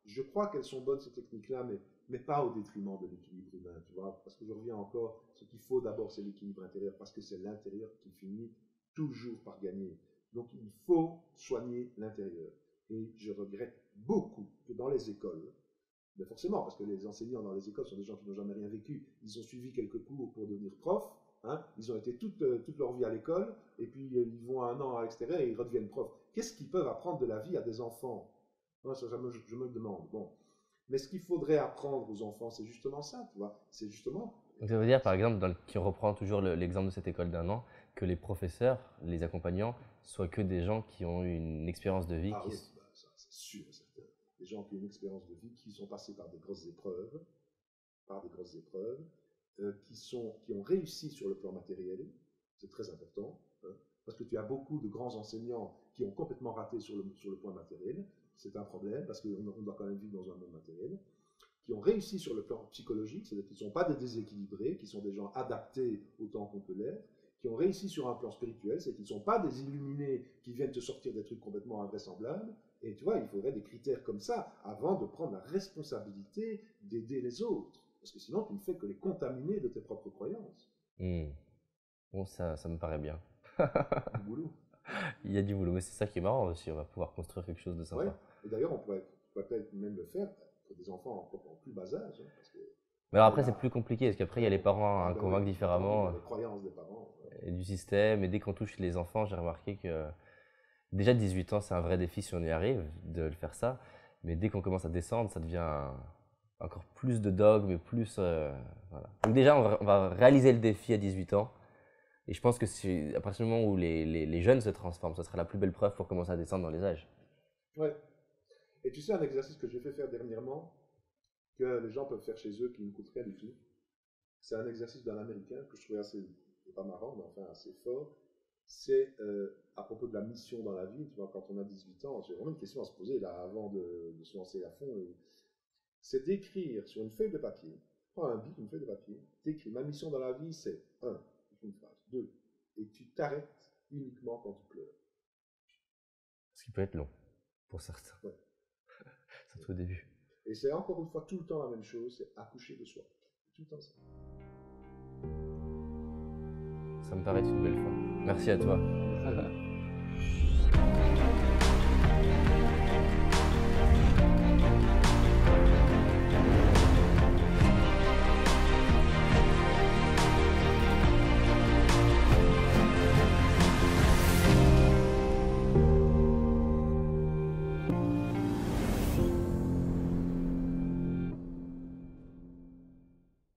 Je crois qu'elles sont bonnes, ces techniques-là, mais, mais pas au détriment de l'équilibre humain, tu vois. Parce que je reviens encore, ce qu'il faut d'abord, c'est l'équilibre intérieur, parce que c'est l'intérieur qui finit toujours par gagner. Donc, il faut soigner l'intérieur. Et je regrette beaucoup que dans les écoles, mais ben, forcément, parce que les enseignants dans les écoles sont des gens qui n'ont jamais rien vécu. Ils ont suivi quelques cours pour devenir profs. Hein. Ils ont été toute, euh, toute leur vie à l'école, et puis euh, ils vont un an à l'extérieur et ils redeviennent profs. Qu'est-ce qu'ils peuvent apprendre de la vie à des enfants ah, Moi, je, je, me le demande. Bon. Mais ce qu'il faudrait apprendre aux enfants, c'est justement ça, tu vois. C'est justement. Donc, ça veut dire, par exemple, qui reprend toujours l'exemple de cette école d'un an, que les professeurs, les accompagnants, soient que des gens qui ont eu une expérience de vie. Ah qui... oui, bah, c'est sûr, des gens qui ont une expérience de vie, qui sont passés par des grosses épreuves, par des grosses épreuves, euh, qui, sont, qui ont réussi sur le plan matériel, c'est très important, hein parce que tu as beaucoup de grands enseignants qui ont complètement raté sur le, point matériel, c'est un problème, parce qu'on doit quand même vivre dans un monde matériel, qui ont réussi sur le plan psychologique, c'est-à-dire qu'ils ne sont pas des déséquilibrés, qui sont des gens adaptés autant qu'on peut l'être, qui ont réussi sur un plan spirituel, c'est à dire qu'ils ne sont pas des illuminés qui viennent te sortir des trucs complètement invraisemblables. Et tu vois, il faudrait des critères comme ça avant de prendre la responsabilité d'aider les autres. Parce que sinon, tu ne fais que les contaminer de tes propres croyances. Mmh. Bon, ça me paraît bien du boulot. (laughs) Il y a du boulot, mais c'est ça qui est marrant aussi, on va pouvoir construire quelque chose de sympa. Et d'ailleurs, on pourrait, peut-être même le faire pour des enfants en, plus bas âge. Hein, mais alors après, c'est plus compliqué, parce qu'après, il y a les parents à ah, bah convaincre différemment. Les croyances des parents. Et euh, du système. Et dès qu'on touche les enfants, j'ai remarqué que déjà 18 ans, c'est un vrai défi si on y arrive, de le faire ça. Mais dès qu'on commence à descendre, ça devient encore plus de dogme et plus. Euh, voilà. Donc déjà, on va réaliser le défi à 18 ans. Et je pense que si, à partir du moment où les, jeunes se transforment, ce sera la plus belle preuve pour commencer à descendre dans les âges. Ouais. Et tu sais, un exercice que j'ai fait faire dernièrement, que les gens peuvent faire chez eux, qui ne coûte rien du tout, c'est un exercice d'un américain que je trouvais assez, pas marrant, mais enfin assez fort. C'est euh, à propos de la mission dans la vie, tu vois, quand on a 18 ans, j'ai vraiment une question à se poser là avant de, se lancer à fond. C'est d'écrire sur une feuille de papier, pas un bout une feuille de papier, d'écrire ma mission dans la vie, c'est 1. Une et tu t'arrêtes uniquement quand tu pleures. Ce qui peut être long, pour certains. Ouais. (laughs) Surtout au début. Et c'est encore une fois tout le temps la même chose, c'est accoucher de soi. Tout le temps ça. Ça me paraît une belle fois. Merci à toi. (laughs)